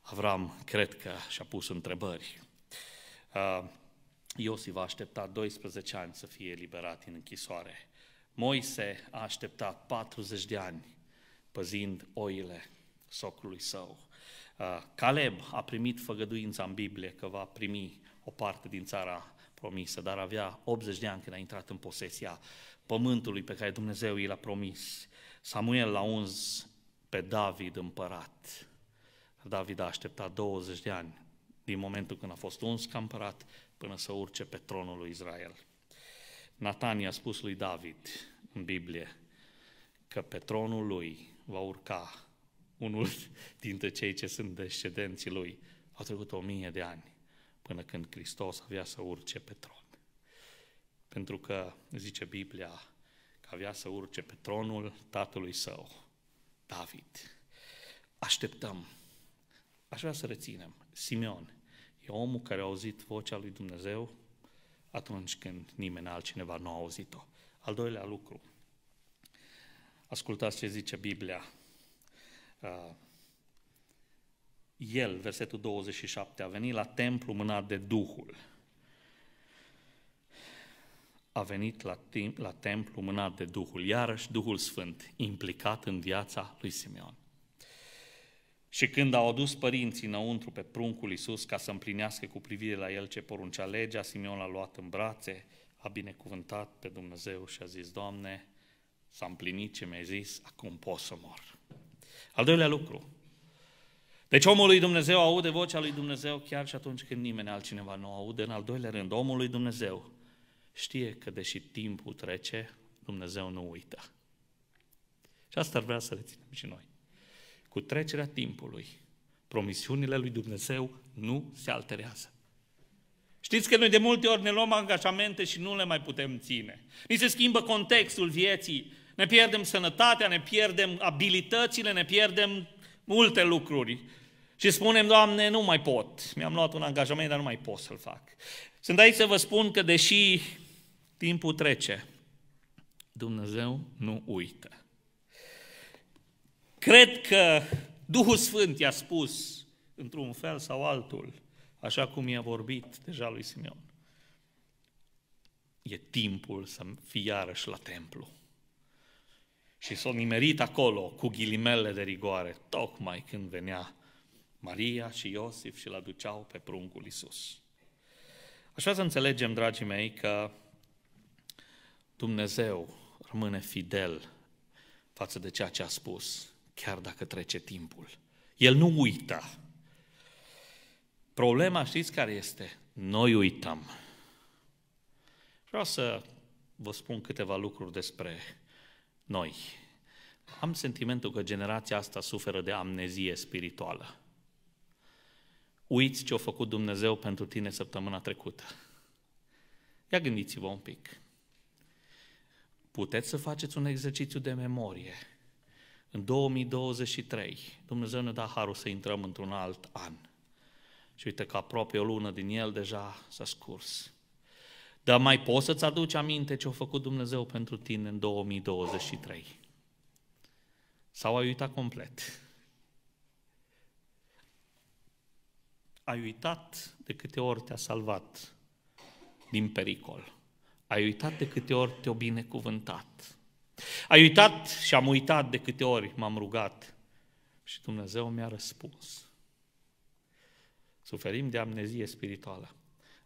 Avram cred că și-a pus întrebări. Uh, Iosif a așteptat 12 ani să fie eliberat în închisoare. Moise a așteptat 40 de ani păzind oile socului său. Uh, Caleb a primit făgăduința în Biblie că va primi o parte din țara promisă, dar avea 80 de ani când a intrat în posesia pământului pe care Dumnezeu i l-a promis. Samuel l-a uns pe David împărat. David a așteptat 20 de ani din momentul când a fost uns ca împărat până să urce pe tronul lui Israel. Natan i-a spus lui David în Biblie că pe tronul lui va urca unul dintre cei ce sunt descendenții lui. Au trecut o mie de ani până când Hristos avea să urce pe tron. Pentru că, zice Biblia, că avea să urce pe tronul tatălui său, David. Așteptăm. Aș vrea să reținem. Simeon e omul care a auzit vocea lui Dumnezeu atunci când nimeni altcineva nu a auzit-o. Al doilea lucru. Ascultați ce zice Biblia Uh, el, versetul 27, a venit la templu mânat de Duhul. A venit la, timp, la templu mânat de Duhul, iarăși Duhul Sfânt, implicat în viața lui Simeon. Și când au adus părinții înăuntru pe pruncul Iisus ca să împlinească cu privire la el ce poruncea legea, Simeon l-a luat în brațe, a binecuvântat pe Dumnezeu și a zis, Doamne, s-a împlinit ce mi-ai zis, acum pot să mor. Al doilea lucru. Deci omul lui Dumnezeu aude vocea lui Dumnezeu chiar și atunci când nimeni altcineva nu aude. În al doilea rând, omul lui Dumnezeu știe că deși timpul trece, Dumnezeu nu uită. Și asta ar vrea să reținem și noi. Cu trecerea timpului, promisiunile lui Dumnezeu nu se alterează. Știți că noi de multe ori ne luăm angajamente și nu le mai putem ține. Ni se schimbă contextul vieții, ne pierdem sănătatea, ne pierdem abilitățile, ne pierdem multe lucruri. Și spunem, Doamne, nu mai pot. Mi-am luat un angajament, dar nu mai pot să-l fac. Sunt aici să vă spun că deși timpul trece, Dumnezeu nu uită. Cred că Duhul Sfânt i-a spus, într-un fel sau altul, așa cum i-a vorbit deja lui Simeon. E timpul să fii iarăși la templu. Și s-a nimerit acolo cu ghilimele de rigoare, tocmai când venea Maria și Iosif și l-aduceau pe pruncul Iisus. Așa să înțelegem, dragii mei, că Dumnezeu rămâne fidel față de ceea ce a spus, chiar dacă trece timpul. El nu uită. Problema știți care este? Noi uităm. Vreau să vă spun câteva lucruri despre noi. Am sentimentul că generația asta suferă de amnezie spirituală. Uiți ce a făcut Dumnezeu pentru tine săptămâna trecută. Ia gândiți-vă un pic. Puteți să faceți un exercițiu de memorie. În 2023, Dumnezeu ne da harul să intrăm într-un alt an. Și uite că aproape o lună din el deja s-a scurs. Dar mai poți să-ți aduci aminte ce a făcut Dumnezeu pentru tine în 2023? Sau ai uitat complet? Ai uitat de câte ori te-a salvat din pericol. Ai uitat de câte ori te-a binecuvântat. Ai uitat și am uitat de câte ori m-am rugat și Dumnezeu mi-a răspuns. Suferim de amnezie spirituală.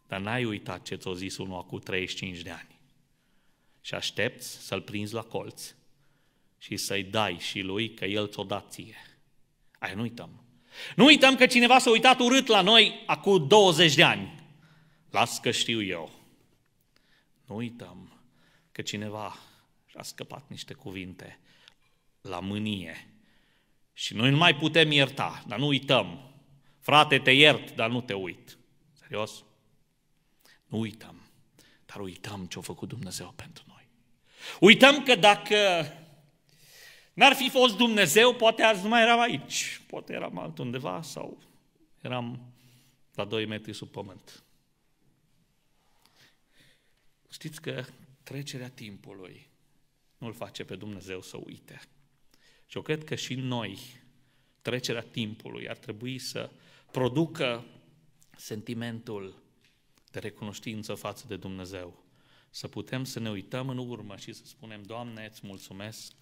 Dar n-ai uitat ce ți-o zis unul acum 35 de ani. Și aștepți să-l prinzi la colț și să-i dai și lui că el ți-o da ție. Ai nu uităm. Nu uităm că cineva s-a uitat urât la noi acum 20 de ani. Las că știu eu. Nu uităm că cineva și-a scăpat niște cuvinte la mânie. Și noi nu mai putem ierta, dar nu uităm. Frate, te iert, dar nu te uit. Serios? Nu uităm, dar uităm ce a făcut Dumnezeu pentru noi. Uităm că dacă n-ar fi fost Dumnezeu, poate azi nu mai eram aici, poate eram altundeva sau eram la 2 metri sub pământ. Știți că trecerea timpului nu-L face pe Dumnezeu să uite. Și eu cred că și noi, trecerea timpului, ar trebui să producă sentimentul de recunoștință față de Dumnezeu. Să putem să ne uităm în urmă și să spunem, Doamne, îți mulțumesc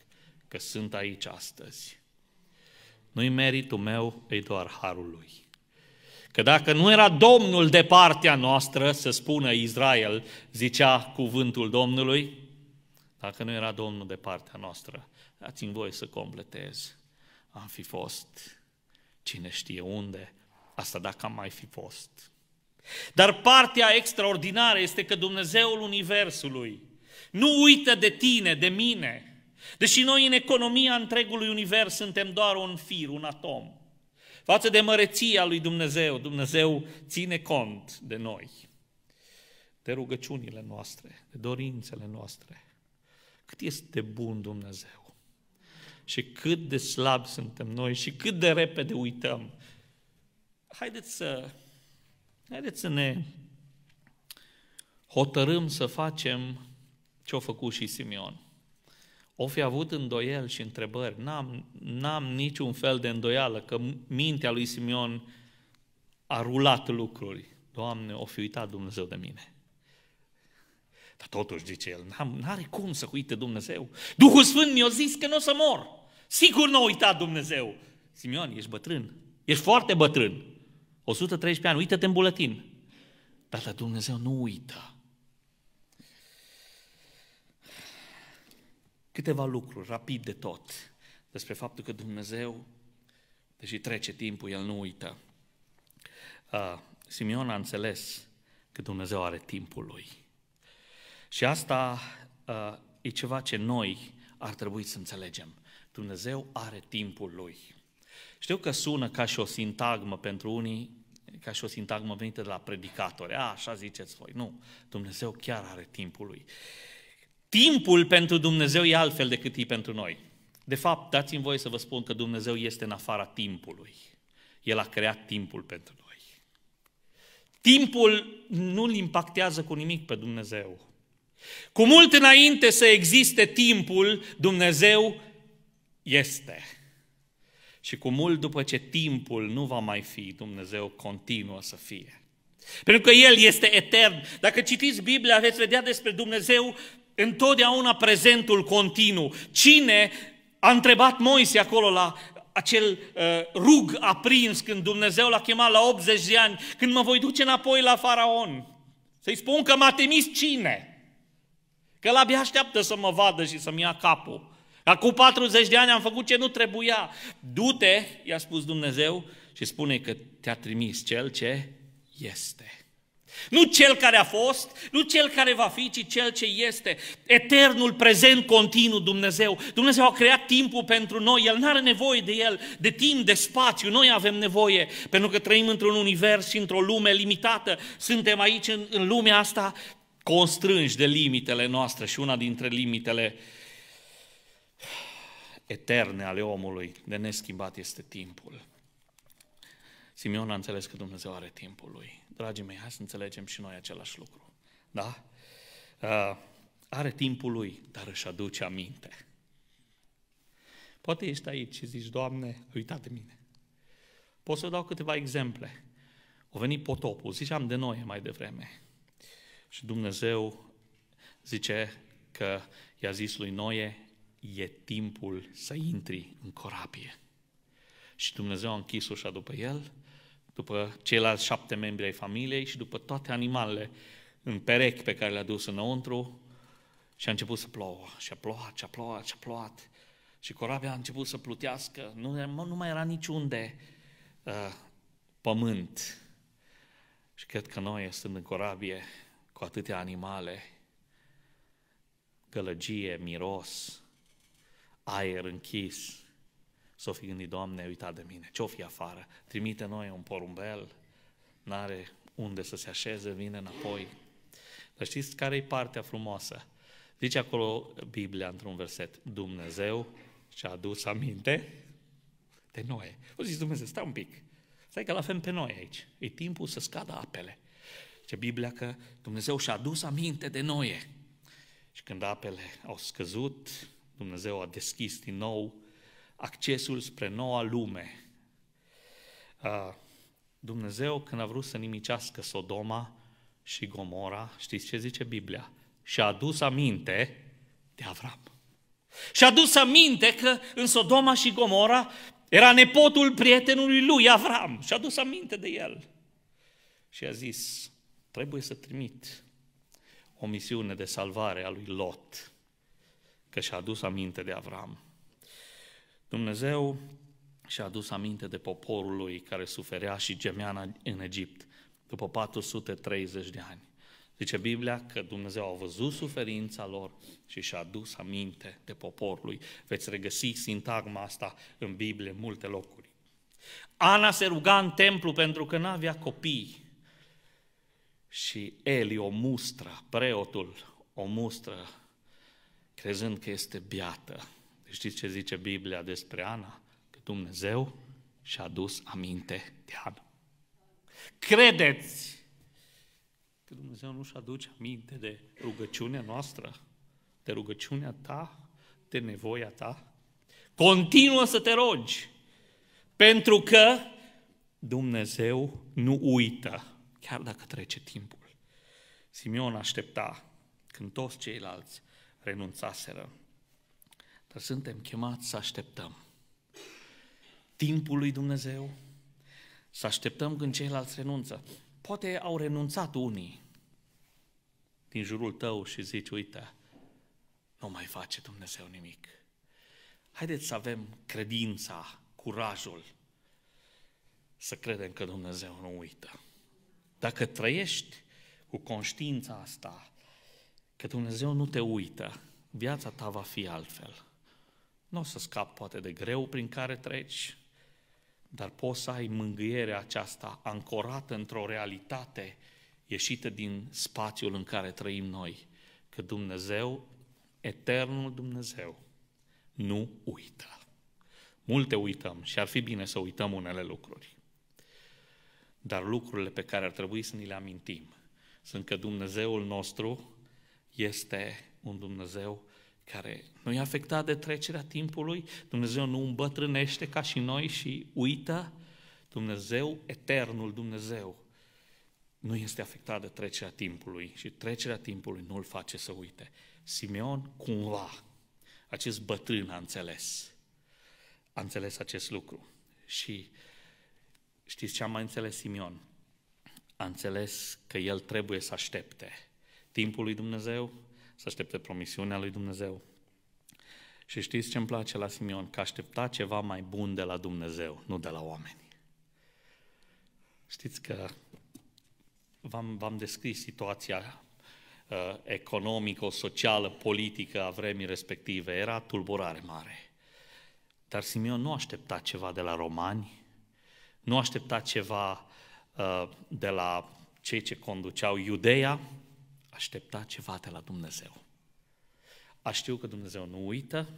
că sunt aici astăzi. Nu-i meritul meu, e doar harul lui. Că dacă nu era Domnul de partea noastră, să spună Israel, zicea cuvântul Domnului, dacă nu era Domnul de partea noastră, dați-mi voie să completez. Am fi fost cine știe unde, asta dacă am mai fi fost. Dar partea extraordinară este că Dumnezeul Universului nu uită de tine, de mine. Deși noi în economia întregului univers suntem doar un fir, un atom. Față de măreția lui Dumnezeu, Dumnezeu ține cont de noi, de rugăciunile noastre, de dorințele noastre. Cât este bun Dumnezeu și cât de slab suntem noi și cât de repede uităm. Haideți să Haideți să ne hotărâm să facem ce-a făcut și Simeon. O fi avut îndoieli și întrebări. N-am, n-am niciun fel de îndoială că mintea lui Simeon a rulat lucruri. Doamne, o fi uitat Dumnezeu de mine. Dar totuși, zice el, n-are cum să uite Dumnezeu. Duhul Sfânt mi-a zis că nu o să mor. Sigur nu a uitat Dumnezeu. Simeon, ești bătrân. Ești foarte bătrân. 113 ani, uită-te în buletin. Dar Dumnezeu nu uită. Câteva lucruri, rapid de tot, despre faptul că Dumnezeu, deși trece timpul, El nu uită. Uh, Simeon a înțeles că Dumnezeu are timpul lui. Și asta uh, e ceva ce noi ar trebui să înțelegem. Dumnezeu are timpul lui. Știu că sună ca și o sintagmă pentru unii, ca și o sintagmă venită de la predicatori. A, așa ziceți voi. Nu, Dumnezeu chiar are timpul lui. Timpul pentru Dumnezeu e altfel decât e pentru noi. De fapt, dați-mi voie să vă spun că Dumnezeu este în afara timpului. El a creat timpul pentru noi. Timpul nu îl impactează cu nimic pe Dumnezeu. Cu mult înainte să existe timpul, Dumnezeu este. Și cu mult după ce timpul nu va mai fi, Dumnezeu continuă să fie. Pentru că El este etern. Dacă citiți Biblia, veți vedea despre Dumnezeu întotdeauna prezentul continuu. Cine a întrebat Moise acolo la acel uh, rug aprins când Dumnezeu l-a chemat la 80 de ani, când mă voi duce înapoi la faraon, să-i spun că m-a temis cine? Că l-abia așteaptă să mă vadă și să-mi ia capul. Acum 40 de ani am făcut ce nu trebuia. Du-te, i-a spus Dumnezeu, și spune că te-a trimis cel ce este. Nu cel care a fost, nu cel care va fi, ci cel ce este. Eternul, prezent, continuu Dumnezeu. Dumnezeu a creat timpul pentru noi. El nu are nevoie de el, de timp, de spațiu. Noi avem nevoie, pentru că trăim într-un univers și într-o lume limitată. Suntem aici, în, în lumea asta, constrânși de limitele noastre și una dintre limitele uh, eterne ale omului, de neschimbat este timpul. Simeon a înțeles că Dumnezeu are timpul lui. Dragii mei, hai să înțelegem și noi același lucru. Da? Uh, are timpul lui, dar își aduce aminte. Poate ești aici și zici, Doamne, uita de mine. Pot să dau câteva exemple. O venit potopul, ziceam de noi mai devreme. Și Dumnezeu zice că i-a zis lui Noe, e timpul să intri în corabie. Și Dumnezeu a închis ușa după el, după ceilalți șapte membri ai familiei și după toate animalele în perechi pe care le-a dus înăuntru și a început să plouă. Și a plouat, și a plouat, și a plouat. Și corabia a început să plutească. Nu, nu mai era niciunde uh, pământ. Și cred că noi, stând în corabie, cu atâtea animale, gălăgie, miros, aer închis, s-o fi gândit, Doamne, uita de mine, ce-o fi afară? Trimite noi un porumbel, n-are unde să se așeze, vine înapoi. Dar știți care e partea frumoasă? Zice acolo Biblia într-un verset, Dumnezeu și-a adus aminte de noi. O zis Dumnezeu, stai un pic, stai că la fel pe noi aici, e timpul să scadă apele. Ce Biblia că Dumnezeu și-a adus aminte de noi. Și când apele au scăzut, Dumnezeu a deschis din nou accesul spre noua lume. Dumnezeu, când a vrut să nimicească Sodoma și Gomora, știți ce zice Biblia? Și-a adus aminte de Avram. Și-a adus aminte că în Sodoma și Gomora era nepotul prietenului lui Avram. Și-a adus aminte de el. Și a zis, trebuie să trimit o misiune de salvare a lui Lot că și-a adus aminte de Avram. Dumnezeu și-a adus aminte de poporul lui care suferea și gemea în Egipt după 430 de ani. Zice Biblia că Dumnezeu a văzut suferința lor și și-a adus aminte de poporul lui. Veți regăsi sintagma asta în Biblie în multe locuri. Ana se ruga în templu pentru că n-avea copii. Și Eli o mustră, preotul o mustră crezând că este biată. Știți ce zice Biblia despre Ana? Că Dumnezeu și-a dus aminte de Ana. Credeți că Dumnezeu nu-și aduce aminte de rugăciunea noastră, de rugăciunea ta, de nevoia ta? Continuă să te rogi, pentru că Dumnezeu nu uită, chiar dacă trece timpul. Simeon aștepta când toți ceilalți renunțaseră. Dar suntem chemați să așteptăm timpul lui Dumnezeu, să așteptăm când ceilalți renunță. Poate au renunțat unii din jurul tău și zici, uite, nu mai face Dumnezeu nimic. Haideți să avem credința, curajul să credem că Dumnezeu nu uită. Dacă trăiești cu conștiința asta, că Dumnezeu nu te uită, viața ta va fi altfel. Nu o să scapi poate de greu prin care treci, dar poți să ai mângâierea aceasta ancorată într-o realitate ieșită din spațiul în care trăim noi, că Dumnezeu, eternul Dumnezeu, nu uită. Multe uităm și ar fi bine să uităm unele lucruri. Dar lucrurile pe care ar trebui să ni le amintim sunt că Dumnezeul nostru este un Dumnezeu care nu e afectat de trecerea timpului, Dumnezeu nu îmbătrânește ca și noi și uită, Dumnezeu, eternul Dumnezeu, nu este afectat de trecerea timpului și trecerea timpului nu îl face să uite. Simeon, cumva, acest bătrân a înțeles, a înțeles acest lucru. Și știți ce a mai înțeles Simeon? A înțeles că el trebuie să aștepte timpul lui Dumnezeu, să aștepte promisiunea lui Dumnezeu. Și știți ce îmi place la Simeon? Că aștepta ceva mai bun de la Dumnezeu, nu de la oameni. Știți că v-am, v-am descris situația uh, economică, socială, politică a vremii respective. Era tulburare mare. Dar Simeon nu aștepta ceva de la romani, nu aștepta ceva uh, de la cei ce conduceau Iudeea, aștepta ceva de la Dumnezeu. A știu că Dumnezeu nu uită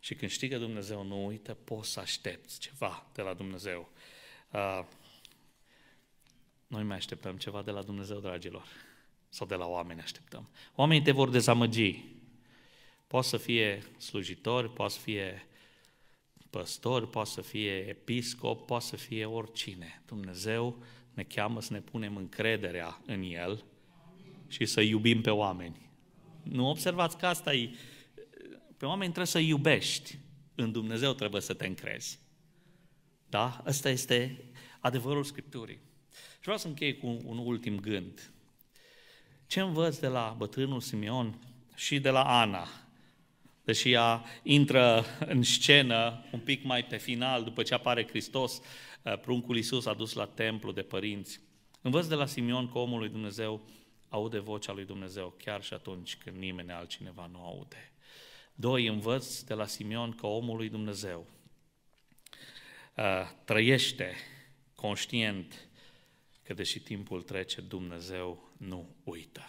și când știi că Dumnezeu nu uită, poți să aștepți ceva de la Dumnezeu. Uh, noi mai așteptăm ceva de la Dumnezeu, dragilor, sau de la oameni așteptăm. Oamenii te vor dezamăgi. Poate să fie slujitori, poate să fie păstori, poate să fie episcop, poate să fie oricine. Dumnezeu ne cheamă să ne punem încrederea în El și să iubim pe oameni. Nu observați că asta e... Pe oameni trebuie să iubești. În Dumnezeu trebuie să te încrezi. Da? Asta este adevărul Scripturii. Și vreau să închei cu un ultim gând. Ce învăț de la bătrânul Simeon și de la Ana? Deși ea intră în scenă un pic mai pe final, după ce apare Hristos, pruncul Iisus adus la templu de părinți. Învăț de la Simeon că omul lui Dumnezeu aude vocea lui Dumnezeu chiar și atunci când nimeni altcineva nu aude. Doi, învăț de la Simeon că omul lui Dumnezeu trăiește conștient că deși timpul trece, Dumnezeu nu uită.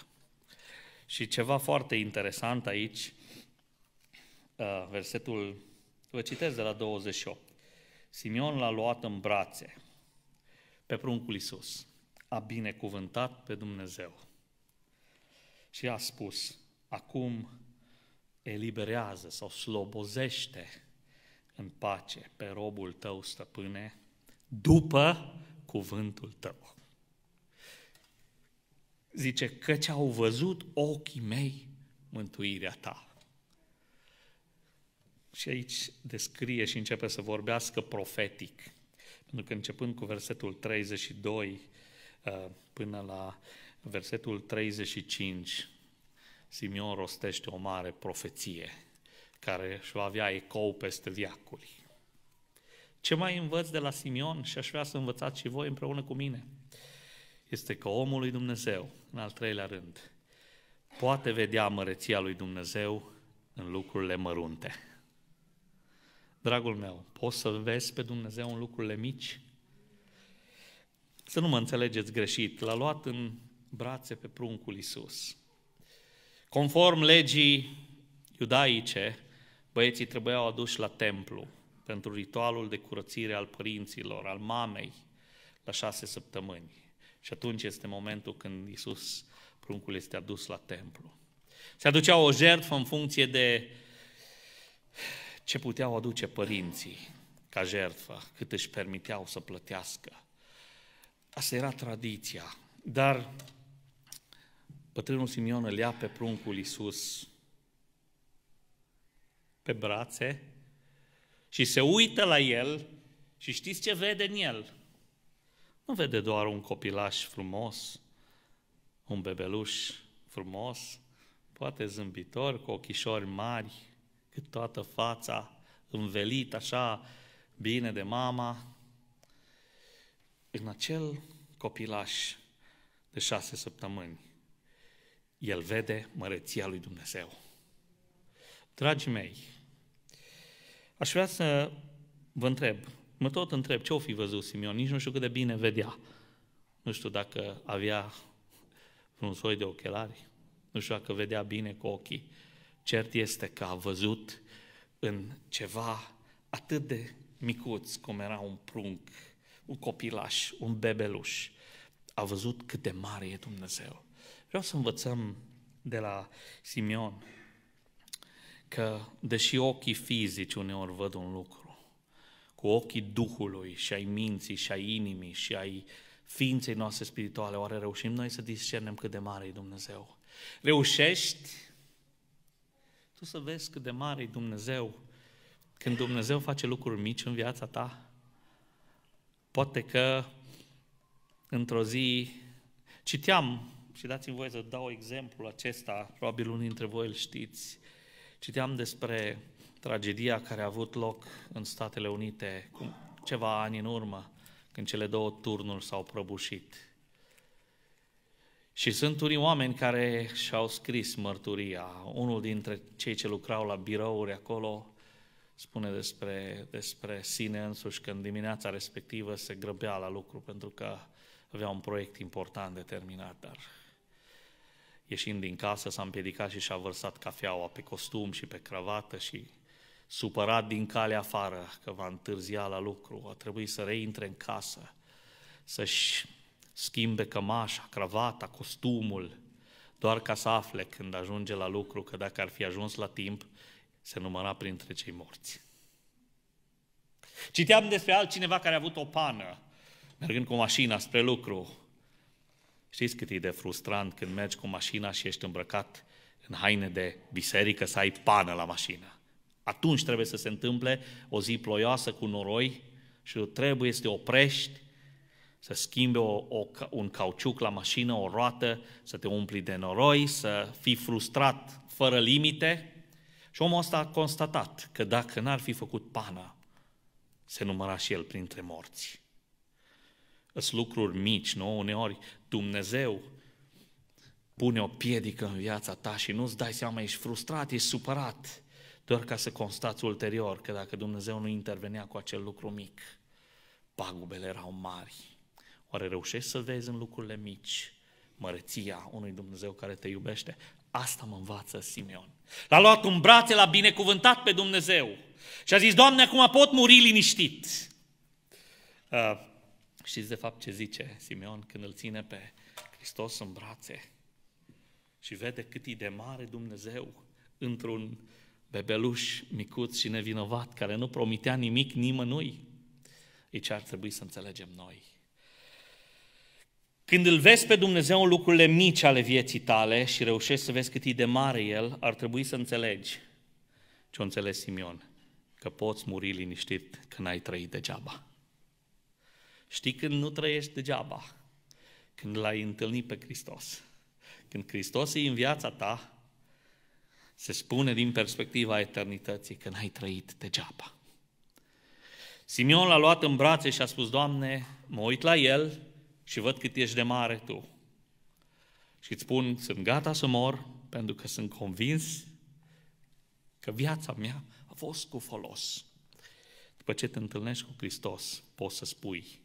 Și ceva foarte interesant aici, versetul, vă citesc de la 28. Simeon l-a luat în brațe pe pruncul Isus, a binecuvântat pe Dumnezeu și a spus, acum eliberează sau slobozește în pace pe robul tău, stăpâne, după cuvântul tău. Zice, căci au văzut ochii mei mântuirea ta. Și aici descrie și începe să vorbească profetic. Pentru că începând cu versetul 32 uh, până la versetul 35, Simeon rostește o mare profeție care își va avea ecou peste viacuri. Ce mai învăț de la Simeon și aș vrea să învățați și voi împreună cu mine? Este că omul lui Dumnezeu, în al treilea rând, poate vedea măreția lui Dumnezeu în lucrurile mărunte. Dragul meu, poți să vezi pe Dumnezeu în lucrurile mici? Să nu mă înțelegeți greșit, l-a luat în brațe pe pruncul Isus. Conform legii iudaice, băieții trebuiau aduși la templu pentru ritualul de curățire al părinților, al mamei, la șase săptămâni. Și atunci este momentul când Isus, pruncul, este adus la templu. Se aducea o jertfă în funcție de ce puteau aduce părinții ca jertfă, cât își permiteau să plătească. Asta era tradiția. Dar Bătrânul Simion îl ia pe pruncul Iisus pe brațe și se uită la el și știți ce vede în el? Nu vede doar un copilaș frumos, un bebeluș frumos, poate zâmbitor, cu ochișori mari, cât toată fața, învelit așa bine de mama. În acel copilaș de șase săptămâni el vede măreția lui Dumnezeu. Dragii mei, aș vrea să vă întreb, mă tot întreb ce-o fi văzut Simeon, nici nu știu cât de bine vedea. Nu știu dacă avea un soi de ochelari, nu știu dacă vedea bine cu ochii. Cert este că a văzut în ceva atât de micuț cum era un prunc, un copilaș, un bebeluș. A văzut cât de mare e Dumnezeu. Vreau să învățăm de la Simeon că, deși ochii fizici uneori văd un lucru, cu ochii Duhului și ai minții și ai inimii și ai ființei noastre spirituale, oare reușim noi să discernem cât de mare e Dumnezeu? Reușești tu să vezi cât de mare e Dumnezeu când Dumnezeu face lucruri mici în viața ta? Poate că într-o zi citeam și dați-mi voie să dau exemplul acesta, probabil unii dintre voi îl știți. Citeam despre tragedia care a avut loc în Statele Unite cu ceva ani în urmă, când cele două turnuri s-au prăbușit. Și sunt unii oameni care și-au scris mărturia. Unul dintre cei ce lucrau la birouri acolo spune despre, despre sine însuși că în dimineața respectivă se grăbea la lucru pentru că avea un proiect important de terminat, dar ieșind din casă, s-a împiedicat și și-a vărsat cafeaua pe costum și pe cravată și supărat din cale afară că va întârzia la lucru, a trebuit să reintre în casă, să-și schimbe cămașa, cravata, costumul, doar ca să afle când ajunge la lucru că dacă ar fi ajuns la timp, se număra printre cei morți. Citeam despre altcineva care a avut o pană, mergând cu mașina spre lucru, Știți cât e de frustrant când mergi cu mașina și ești îmbrăcat în haine de biserică să ai pană la mașină. Atunci trebuie să se întâmple o zi ploioasă cu noroi și trebuie să te oprești, să schimbi o, o, un cauciuc la mașină, o roată, să te umpli de noroi, să fii frustrat fără limite. Și omul ăsta a constatat că dacă n-ar fi făcut pana, se număra și el printre morți. Sunt lucruri mici, nu? Uneori Dumnezeu pune o piedică în viața ta și nu-ți dai seama, ești frustrat, ești supărat, doar ca să constați ulterior că dacă Dumnezeu nu intervenea cu acel lucru mic, pagubele erau mari. Oare reușești să vezi în lucrurile mici măreția unui Dumnezeu care te iubește? Asta mă învață Simeon. L-a luat în brațe, l-a binecuvântat pe Dumnezeu și a zis, Doamne, acum pot muri liniștit. Uh, Știți de fapt ce zice Simeon când îl ține pe Hristos în brațe și vede cât e de mare Dumnezeu într-un bebeluș micuț și nevinovat care nu promitea nimic nimănui. E ce ar trebui să înțelegem noi. Când îl vezi pe Dumnezeu în lucrurile mici ale vieții tale și reușești să vezi cât e de mare El, ar trebui să înțelegi ce o înțeles Simeon, că poți muri liniștit că n-ai trăit degeaba. Știi când nu trăiești degeaba? Când l-ai întâlnit pe Hristos. Când Hristos e în viața ta, se spune din perspectiva eternității că n-ai trăit degeaba. Simeon l-a luat în brațe și a spus, Doamne, mă uit la el și văd cât ești de mare Tu. Și îți spun, sunt gata să mor, pentru că sunt convins că viața mea a fost cu folos. După ce te întâlnești cu Hristos, poți să spui,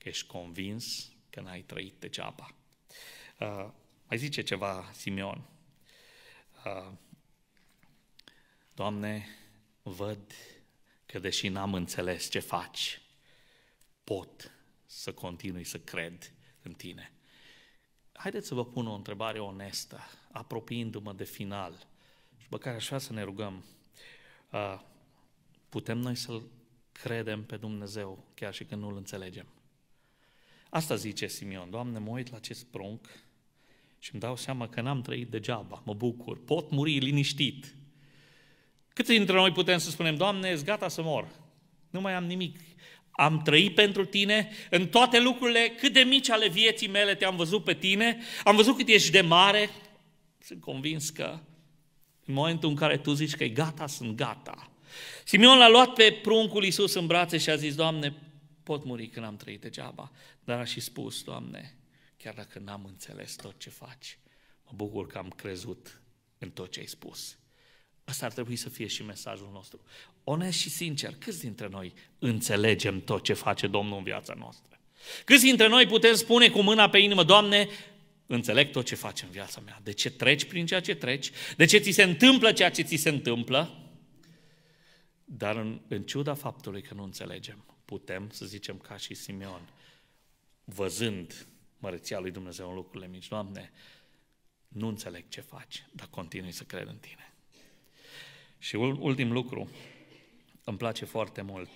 că ești convins că n-ai trăit degeaba. Uh, mai zice ceva Simeon. Uh, Doamne, văd că deși n-am înțeles ce faci, pot să continui să cred în tine. Haideți să vă pun o întrebare onestă, apropiindu-mă de final, și care aș vrea să ne rugăm. Uh, putem noi să-L credem pe Dumnezeu chiar și când nu-L înțelegem? Asta zice Simeon, Doamne, mă uit la acest prunc și îmi dau seama că n-am trăit degeaba, mă bucur, pot muri liniștit. Câți dintre noi putem să spunem, Doamne, ești gata să mor, nu mai am nimic, am trăit pentru tine în toate lucrurile, cât de mici ale vieții mele te-am văzut pe tine, am văzut cât ești de mare. Sunt convins că în momentul în care tu zici că e gata, sunt gata. Simeon l-a luat pe pruncul Iisus în brațe și a zis, Doamne, pot muri când am trăit degeaba. Dar a și spus, Doamne, chiar dacă n-am înțeles tot ce faci, mă bucur că am crezut în tot ce ai spus. Asta ar trebui să fie și mesajul nostru. Onest și sincer, câți dintre noi înțelegem tot ce face Domnul în viața noastră? Câți dintre noi putem spune cu mâna pe inimă, Doamne, înțeleg tot ce faci în viața mea. De ce treci prin ceea ce treci? De ce ți se întâmplă ceea ce ți se întâmplă? Dar în, în ciuda faptului că nu înțelegem, putem să zicem ca și Simeon, văzând măreția lui Dumnezeu în lucrurile mici, Doamne, nu înțeleg ce faci, dar continui să cred în Tine. Și ultim lucru, îmi place foarte mult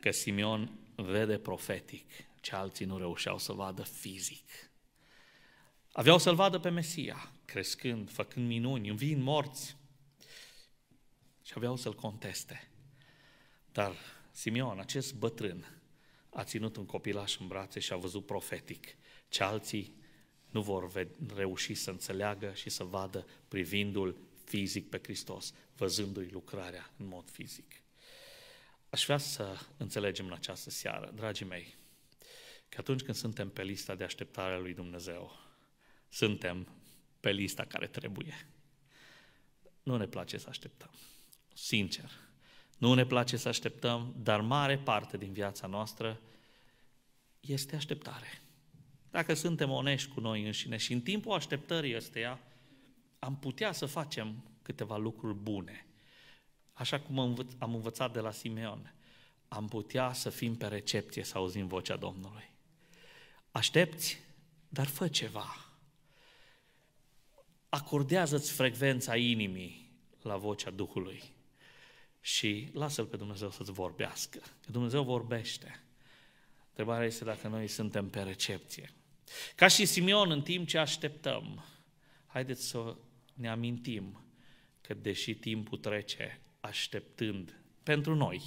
că Simeon vede profetic ce alții nu reușeau să vadă fizic. Aveau să-L vadă pe Mesia, crescând, făcând minuni, înviind morți. Și aveau să-L conteste. Dar Simeon, acest bătrân, a ținut un copilaș în brațe și a văzut profetic ce alții nu vor reuși să înțeleagă și să vadă privindul fizic pe Hristos, văzându-i lucrarea în mod fizic. Aș vrea să înțelegem în această seară, dragii mei, că atunci când suntem pe lista de așteptare a lui Dumnezeu, suntem pe lista care trebuie. Nu ne place să așteptăm. Sincer, nu ne place să așteptăm, dar mare parte din viața noastră este așteptare. Dacă suntem onești cu noi înșine și în timpul așteptării ăsteia, am putea să facem câteva lucruri bune. Așa cum am învățat de la Simeon, am putea să fim pe recepție să auzim vocea Domnului. Aștepți, dar fă ceva. Acordează-ți frecvența inimii la vocea Duhului și lasă-L pe Dumnezeu să-ți vorbească. Că Dumnezeu vorbește. Întrebarea este dacă noi suntem pe recepție. Ca și Simeon, în timp ce așteptăm, haideți să ne amintim că deși timpul trece așteptând pentru noi,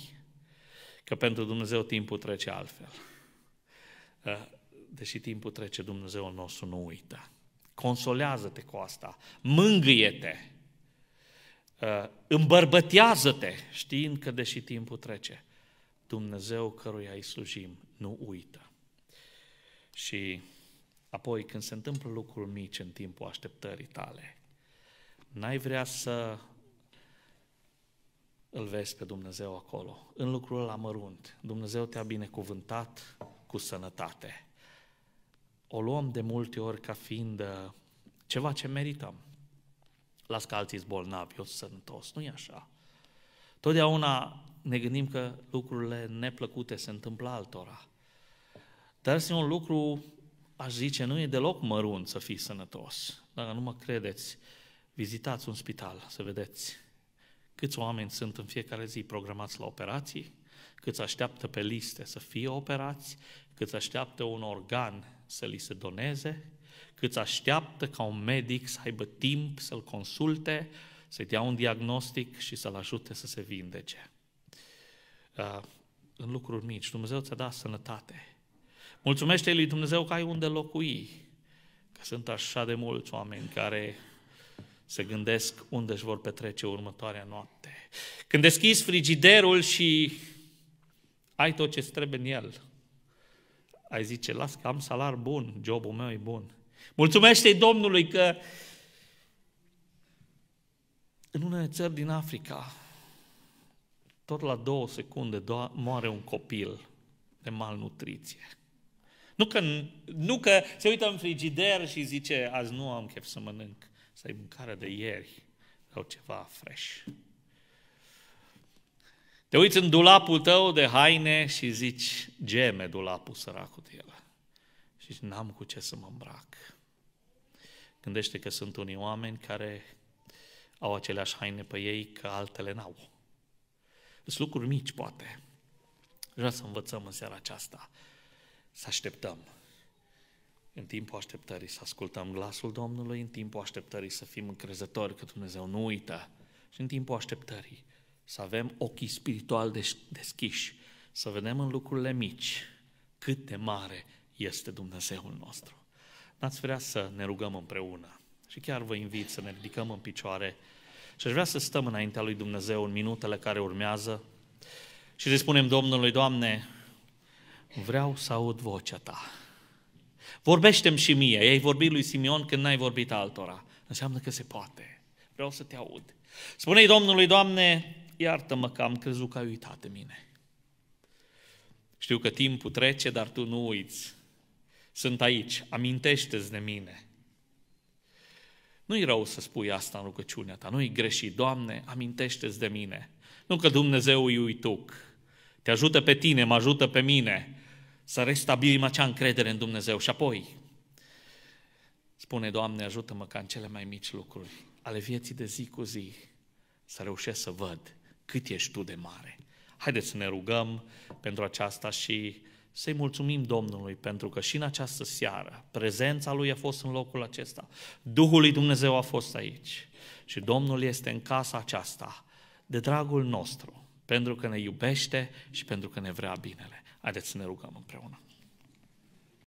că pentru Dumnezeu timpul trece altfel. Ă, deși timpul trece, Dumnezeul nostru nu uită. Consolează-te cu asta, mângâie-te Uh, îmbărbătează-te, știind că deși timpul trece, Dumnezeu căruia îi slujim nu uită. Și apoi când se întâmplă lucruri mici în timpul așteptării tale, n-ai vrea să îl vezi pe Dumnezeu acolo, în lucrul ăla mărunt. Dumnezeu te-a binecuvântat cu sănătate. O luăm de multe ori ca fiind uh, ceva ce merităm las că alții bolnavi, eu sunt sănătos. Nu e așa. Totdeauna ne gândim că lucrurile neplăcute se întâmplă altora. Dar este un lucru, aș zice, nu e deloc mărunt să fii sănătos. Dacă nu mă credeți, vizitați un spital să vedeți câți oameni sunt în fiecare zi programați la operații, câți așteaptă pe liste să fie operați, câți așteaptă un organ să li se doneze, cât așteaptă ca un medic să aibă timp să-l consulte, să-i dea un diagnostic și să-l ajute să se vindece. Uh, în lucruri mici, Dumnezeu ți-a dat sănătate. Mulțumește lui Dumnezeu că ai unde locui, că sunt așa de mulți oameni care se gândesc unde își vor petrece următoarea noapte. Când deschizi frigiderul și ai tot ce trebuie în el, ai zice, las că am salar bun, jobul meu e bun. Mulțumește Domnului că în unele țări din Africa, tot la două secunde do- moare un copil de malnutriție. Nu că, nu că se uită în frigider și zice, azi nu am chef să mănânc, să ai mâncare de ieri sau ceva fresh. Te uiți în dulapul tău de haine și zici, geme dulapul săracul de el. Și zici, n-am cu ce să mă îmbrac. Gândește că sunt unii oameni care au aceleași haine pe ei, că altele n-au. Sunt lucruri mici, poate. Vreau să învățăm în seara aceasta să așteptăm. În timpul așteptării să ascultăm glasul Domnului, în timpul așteptării să fim încrezători că Dumnezeu nu uită și în timpul așteptării să avem ochii spiritual deschiși, să vedem în lucrurile mici cât de mare este Dumnezeul nostru n-ați vrea să ne rugăm împreună. Și chiar vă invit să ne ridicăm în picioare și aș vrea să stăm înaintea lui Dumnezeu în minutele care urmează și să spunem Domnului, Doamne, vreau să aud vocea Ta. Vorbește-mi și mie. Ei vorbi lui Simeon când n-ai vorbit altora. Înseamnă că se poate. Vreau să te aud. Spune-i Domnului, Doamne, iartă-mă că am crezut că ai uitat de mine. Știu că timpul trece, dar Tu nu uiți sunt aici, amintește-ți de mine. Nu-i rău să spui asta în rugăciunea ta, nu-i greșit. Doamne, amintește-ți de mine. Nu că Dumnezeu îi uituc. Te ajută pe tine, mă ajută pe mine să restabilim acea încredere în Dumnezeu. Și apoi, spune, Doamne, ajută-mă ca în cele mai mici lucruri ale vieții de zi cu zi să reușesc să văd cât ești Tu de mare. Haideți să ne rugăm pentru aceasta și să-i mulțumim Domnului pentru că și în această seară prezența Lui a fost în locul acesta, Duhul lui Dumnezeu a fost aici și Domnul este în casa aceasta de dragul nostru, pentru că ne iubește și pentru că ne vrea binele. Haideți să ne rugăm împreună.